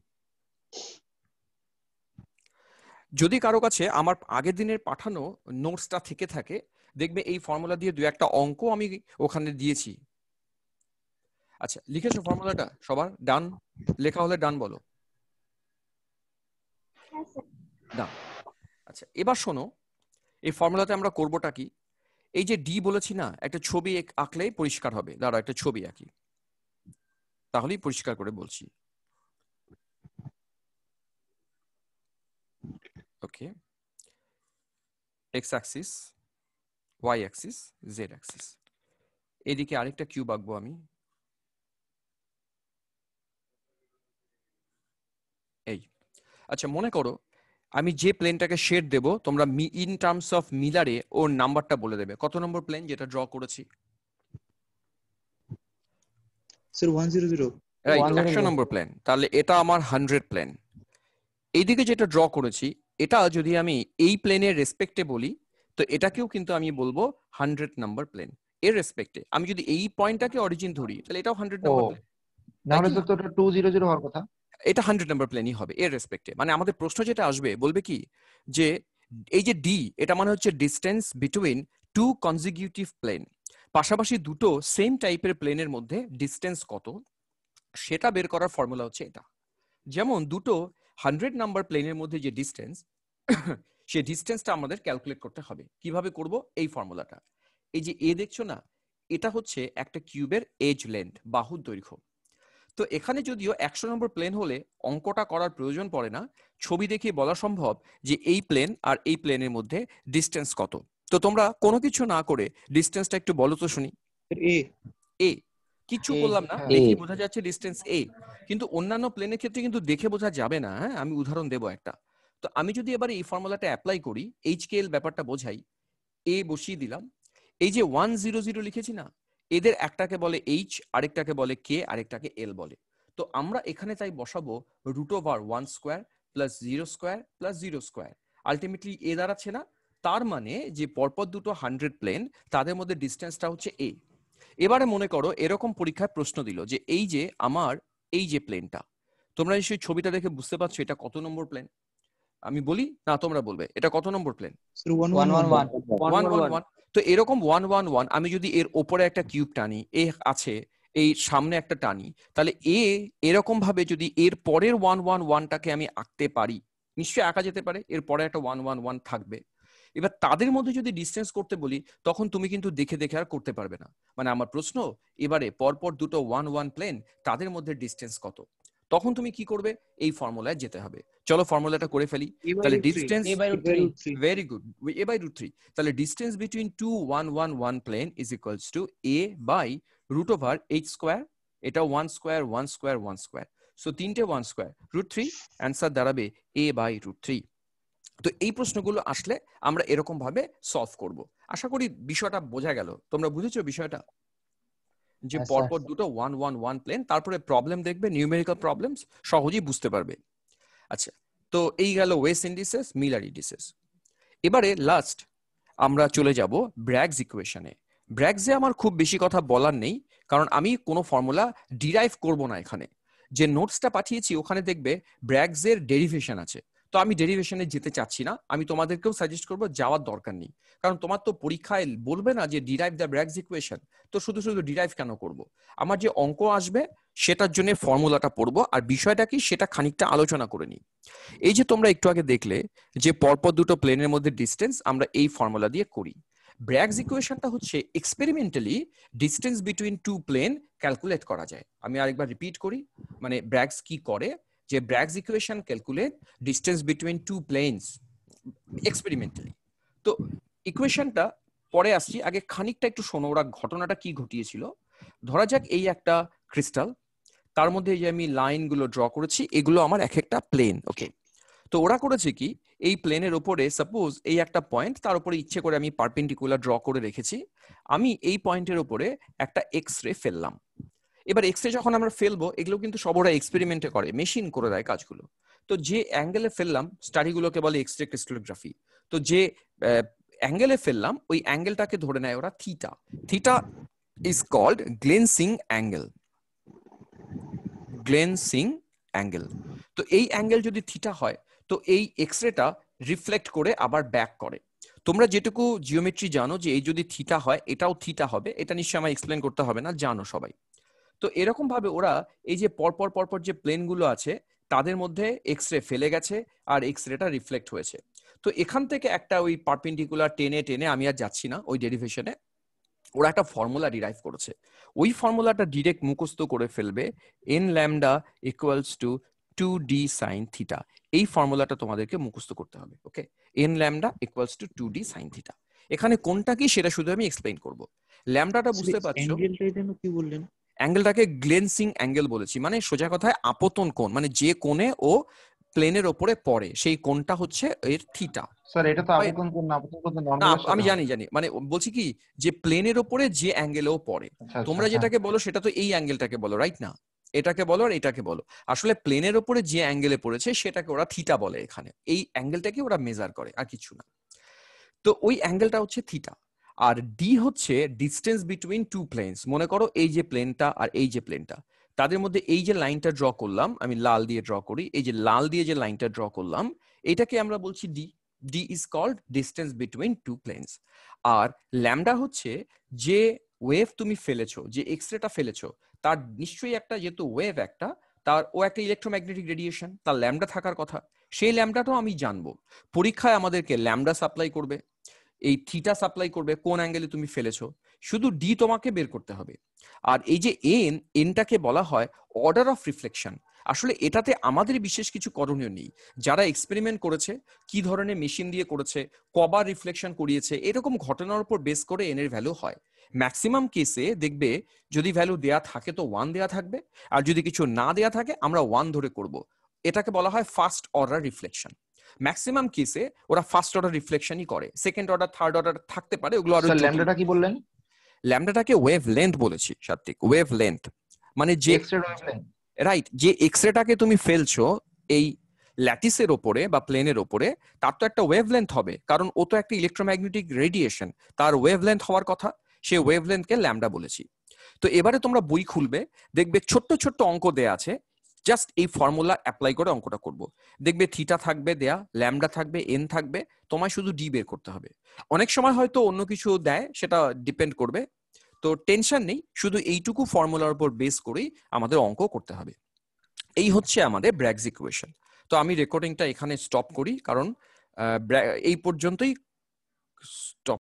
Speaker 1: যদি কারো কাছে আমার আগের দিনের পাঠানো নোটসটা থেকে থাকে দেখবে এই ফর্মুলা দিয়ে দু একটা অঙ্ক আমি ওখানে দিয়েছি আচ্ছা লিখেছো ফর্মুলাটা সবার ডান লেখা হলে ডান বলো ডান হ্যাঁ, আচ্ছা এবার শোনো এই ফর্মুলাতে আমরা করবোটা কি এই যে ডি বলেছি না একটা ছবি আঁকলেই পরিষ্কার হবে দাঁড়া একটা ছবি আঁকি তাহলেই পরিষ্কার করে বলছি okay x-axis y-axis z-axis এদিকে আরেকটা কিউব আঁকবো আমি এই আচ্ছা মনে করো আমি যে প্লেনটাকে শেড দেব তোমরা ইন টার্মস অফ মিলারে ওর নাম্বারটা বলে দেবে কত নম্বর প্লেন যেটা ড্র করেছি স্যার 100 রাইট 100 নম্বর প্লেন তাহলে এটা আমার হান্ড্রেড প্লেন এইদিকে যেটা ড্র করেছি এটা যদি আমি এই প্লেনের রেসপেক্টে বলি তো এটাকেও কিন্তু আমি বলবো হান্ড্রেড নাম্বার প্লেন এর রেসপেক্টে আমি যদি এই পয়েন্টটাকে অরিজিন ধরি তাহলে এটাও হান্ড্রেড নাম্বার প্লেন তো এটা টু জিরো জিরো হওয়ার কথা এটা হান্ড্রেড নাম্বার প্লেনই হবে এর রেসপেক্টে মানে আমাদের প্রশ্ন যেটা আসবে বলবে কি যে এই যে ডি এটা মানে হচ্ছে distance between two consecutive plane পাশাপাশি দুটো সেম টাইপের প্লেনের মধ্যে ডিস্টেন্স কত সেটা বের করার ফর্মুলা হচ্ছে এটা যেমন দুটো হান্ড্রেড নাম্বার প্লেনের মধ্যে যে ডিস্টেন্স সেই ডিস্টেন্সটা আমাদের ক্যালকুলেট করতে হবে কিভাবে করব এই ফর্মুলাটা এই যে এ দেখছো না এটা হচ্ছে একটা কিউবের এজ লেন্থ বাহুর দৈর্ঘ্য তো এখানে যদিও একশো নম্বর প্লেন হলে অঙ্কটা করার প্রয়োজন পড়ে না ছবি দেখিয়ে বলা সম্ভব যে এই প্লেন আর এই প্লেনের মধ্যে ডিস্টেন্স কত তো তোমরা কোনো কিছু না করে ডিস্টেন্সটা একটু বলো তো শুনি এ কিছু বললাম না হ্যাঁ। দেখে বোঝা যাচ্ছে ডিস্টেন্স এ কিন্তু অন্যান্য প্লেনের ক্ষেত্রে কিন্তু দেখে বোঝা যাবে না হ্যাঁ আমি উদাহরণ দেব একটা তো আমি যদি এবার এই ফর্মুলাটা অ্যাপ্লাই করি এইচ কে এল ব্যাপারটা বোঝাই এ বসিয়ে দিলাম এই যে ওয়ান জিরো জিরো লিখেছি না এদের একটাকে বলে এইচ আরেকটাকে বলে কে আরেকটাকে এল বলে তো আমরা এখানে তাই বসাবো root over one square plus zero square plus zero square ultimately A দাঁড়াচ্ছে না তার মানে যে পরপর দুটো হান্ড্রেড প্লেন তাদের মধ্যে ডিস্টেন্সটা হচ্ছে এ এবারে মনে করো এরকম পরীক্ষায় প্রশ্ন দিল যে এই যে আমার এই যে প্লেনটা তোমরা সেই ছবিটা দেখে বুঝতে পারছো এটা কত নম্বর প্লেন আমি বলি না তোমরা বলবে এটা কত নম্বর প্লেন তো এরকম ওয়ান ওয়ান ওয়ান আমি যদি এর ওপরে একটা কিউব টানি এ আছে এই সামনে একটা টানি তাহলে এ এরকম ভাবে যদি এর পরের ওয়ান ওয়ান ওয়ানটাকে আমি আঁকতে পারি নিশ্চয়ই আঁকা যেতে পারে এর পরে একটা ওয়ান ওয়ান ওয়ান থাকবে এবার তাদের মধ্যে যদি ডিস্টেন্স করতে বলি তখন তুমি কিন্তু দেখে দেখে আর করতে পারবে না মানে আমার প্রশ্ন এবারে পরপর দুটো ওয়ান ওয়ান প্লেন তাদের মধ্যে ডিস্টেন্স কত তখন তুমি কি করবে এই ফর্মুলায় যেতে হবে চলো ফর্মুলাটা করে ফেলি তাহলে distance very good A by root three তাহলে distance between two one one one plane is equals to A by root over H square এটা one square one square one square so তিনটে one square root three answer দাঁড়াবে A by root three তো এই প্রশ্নগুলো আসলে আমরা এরকম ভাবে সলভ করব আশা করি বিষয়টা বোঝা গেল তোমরা বুঝেছো বিষয়টা যে হ্যাঁ, পরপর দুটো ওয়ান ওয়ান ওয়ান প্লেন তারপরে প্রবলেম দেখবে নিউমেরিক্যাল প্রবলেমস সহজেই বুঝতে পারবে আচ্ছা তো এই গেল ওয়েস্ট ইন্ডিসেস মিলার ইন্ডিসেস এবারে লাস্ট আমরা চলে যাব ব্র্যাগস ইকুয়েশনে ব্র্যাগসে আমার খুব বেশি কথা বলার নেই কারণ আমি কোনো ফর্মুলা ডিরাইভ করব না এখানে যে নোটসটা পাঠিয়েছি ওখানে দেখবে ব্র্যাগসের ডেরিভেশন আছে তো আমি ডেরিভেশনে যেতে চাচ্ছি না আমি তোমাদেরকেও সাজেস্ট করবো যাওয়ার দরকার নেই কারণ তোমার তো পরীক্ষায় বলবে না যে ডিরাইভ দ্য ব্র্যাগস ইকুয়েশন তো শুধু শুধু ডিরাইভ কেন করব আমার যে অঙ্ক আসবে সেটার জন্য ফর্মুলাটা পড়বো আর বিষয়টা কি সেটা খানিকটা আলোচনা করে নিই এই যে তোমরা একটু আগে দেখলে যে পরপর দুটো প্লেনের মধ্যে ডিস্টেন্স আমরা এই ফর্মুলা দিয়ে করি ব্র্যাগস ইকুয়েশনটা হচ্ছে experimentally distance between two plane calculate করা যায় আমি আরেকবার রিপিট করি মানে ব্র্যাগস কি করে যে Bragg's equation calculate distance between two planes experimentally তো ইকুয়েশনটা পরে আসছি আগে খানিকটা একটু শোনো ওরা ঘটনাটা কি ঘটিয়েছিল ধরা যাক এই একটা ক্রিস্টাল তার মধ্যে যে আমি লাইনগুলো ড্র করেছি এগুলো আমার এক একটা প্লেন ওকে তো ওরা করেছে কি এই প্লেনের ওপরে সাপোজ এই একটা পয়েন্ট তার উপরে ইচ্ছে করে আমি পারপেন্ডিকুলার ড্র করে রেখেছি আমি এই পয়েন্টের ওপরে একটা এক্স রে ফেললাম এবার এক্সরে যখন আমরা ফেলবো এগুলো কিন্তু সব ওরা এক্সপেরিমেন্টে করে মেশিন করে দেয় কাজগুলো তো যে অ্যাঙ্গেলে ফেললাম স্টাডিগুলোকে বলে এক্সরে ক্রিস্টালোগ্রাফি তো যে অ্যাঙ্গেলে ফেললাম ওই অ্যাঙ্গেলটাকে ধরে নেয় ওরা theta theta is called glancing angle glancing angle তো এই অ্যাঙ্গেল যদি থিটা হয় তো এই এক্সরেটা রিফ্লেক্ট করে আবার ব্যাক করে তোমরা যেটুকু জিওমেট্রি জানো যে এই যদি থিটা হয় এটাও থিটা হবে এটা নিশ্চয়ই আমায় এক্সপ্লেন করতে হবে না জানো সবাই তো এরকম ভাবে ওরা এই যে পরপর পরপর যে গুলো আছে তাদের মধ্যে এক্স রে ফেলে গেছে আর এক্স রেটা রিফ্লেক্ট হয়েছে তো এখান থেকে একটা ওই পারপেন্ডিকুলার টেনে টেনে আমি আর যাচ্ছি না ওই ডেরিভেশনে ওরা একটা ফর্মুলা ডিরাইভ করেছে ওই ফর্মুলাটা ডিরেক্ট মুখস্থ করে ফেলবে n lambda equals to two d sine theta এই ফর্মুলাটা তোমাদেরকে মুখস্থ করতে হবে okay n lambda equals to two d sine theta এখানে কোনটা কি সেটা শুধু আমি এক্সপ্লেইন করব ল্যামডাটা বুঝতে পারছো কি বললেন অ্যাঙ্গেলটাকে গ্লেন্সিং অ্যাঙ্গেল বলেছি মানে সোজা কথায় আপতন কোণ মানে যে কোণে ও প্লেনের ওপরে পড়ে সেই কোণটা হচ্ছে এর থিটা স্যার এটা তো আপতন কোণ না আপতন কোণ আমি জানি জানি মানে বলছি কি যে প্লেনের ওপরে যে অ্যাঙ্গেলেও পড়ে আচ্ছা, আচ্ছা, তোমরা হ্যাঁ। যেটাকে বলো সেটা তো এই অ্যাঙ্গেলটাকে বলো রাইট না এটাকে বলো আর এটাকে বলো আসলে প্লেনের ওপরে যে অ্যাঙ্গেলে পড়েছে সেটাকে ওরা থিটা বলে এখানে এই অ্যাঙ্গেলটাকে ওরা মেজার করে আর কিছু না তো ওই অ্যাঙ্গেলটা হচ্ছে থিটা আর ডি হচ্ছে ডিস্টেন্স বিটুইন টু প্লেনস মনে করো এই যে প্লেনটা আর এই যে প্লেনটা তাদের মধ্যে এই যে লাইনটা ড্র করলাম আমি লাল দিয়ে ড্র করি এই যে লাল দিয়ে যে লাইনটা ড্র করলাম এটাকে আমরা বলছি d d is called distance between two planes আর ল্যামডা হচ্ছে যে ওয়েভ তুমি ফেলেছো যে এক্স রেটা ফেলেছো তার নিশ্চয়ই একটা যেহেতু ওয়েভ একটা তার ও একটা ইলেকট্রোম্যাগনেটিক রেডিয়েশন তার ল্যামডা থাকার কথা সেই ল্যামডাটাও আমি জানবো পরীক্ষায় আমাদেরকে ল্যামডা সাপ্লাই করবে এই থিটা সাপ্লাই করবে কোন অ্যাঙ্গেলে তুমি ফেলেছো শুধু ডি তোমাকে বের করতে হবে আর এই যে এন এনটাকে বলা হয় অর্ডার অফ রিফ্লেকশন আসলে এটাতে আমাদের বিশেষ কিছু করণীয় নেই যারা এক্সপেরিমেন্ট করেছে কি ধরনের মেশিন দিয়ে করেছে কবার রিফ্লেকশন করিয়েছে এরকম ঘটনার উপর বেস করে এনের ভ্যালু হয় ম্যাক্সিমাম কেসে দেখবে যদি ভ্যালু দেয়া থাকে তো ওয়ান দেয়া থাকবে আর যদি কিছু না দেয়া থাকে আমরা ওয়ান ধরে করব এটাকে বলা হয় ফার্স্ট অর্ডার রিফ্লেকশন ম্যাক্সিমাম কেসে ওরা ফার্স্ট অর্ডার রিফ্লেকশনই করে সেকেন্ড অর্ডার থার্ড অর্ডার থাকতে পারে ওগুলো আর ল্যামডাটা কি বললেন ল্যামডাটাকে ওয়েভ লেন্থ বলেছি সাত্বিক ওয়েভ লেন্থ মানে যে রাইট যে এক্স রেটাকে তুমি ফেলছো এই ল্যাটিসের ওপরে বা প্লেনের ওপরে তার তো একটা ওয়েভ লেন্থ হবে কারণ ও তো একটা ইলেকট্রোম্যাগনেটিক রেডিয়েশন তার ওয়েভ লেন্থ হওয়ার কথা সে ওয়েভ লেন্থকে ল্যামডা বলেছি তো এবারে তোমরা বই খুলবে দেখবে ছোট্ট ছোট্ট অঙ্ক দেয়া আছে জাস্ট এই ফর্মুলা অ্যাপ্লাই করে অঙ্কটা করব দেখবে থিটা থাকবে দেয়া ল্যামডা থাকবে এন থাকবে তোমায় শুধু ডি বের করতে হবে অনেক সময় হয়তো অন্য কিছু দেয় সেটা ডিপেন্ড করবে তো টেনশন নেই শুধু এইটুকু ফর্মুলার উপর বেস করেই আমাদের অঙ্ক করতে হবে এই হচ্ছে আমাদের ব্র্যাগস ইকুয়েশন তো আমি রেকর্ডিংটা এখানে স্টপ করি কারণ এই পর্যন্তই স্টপ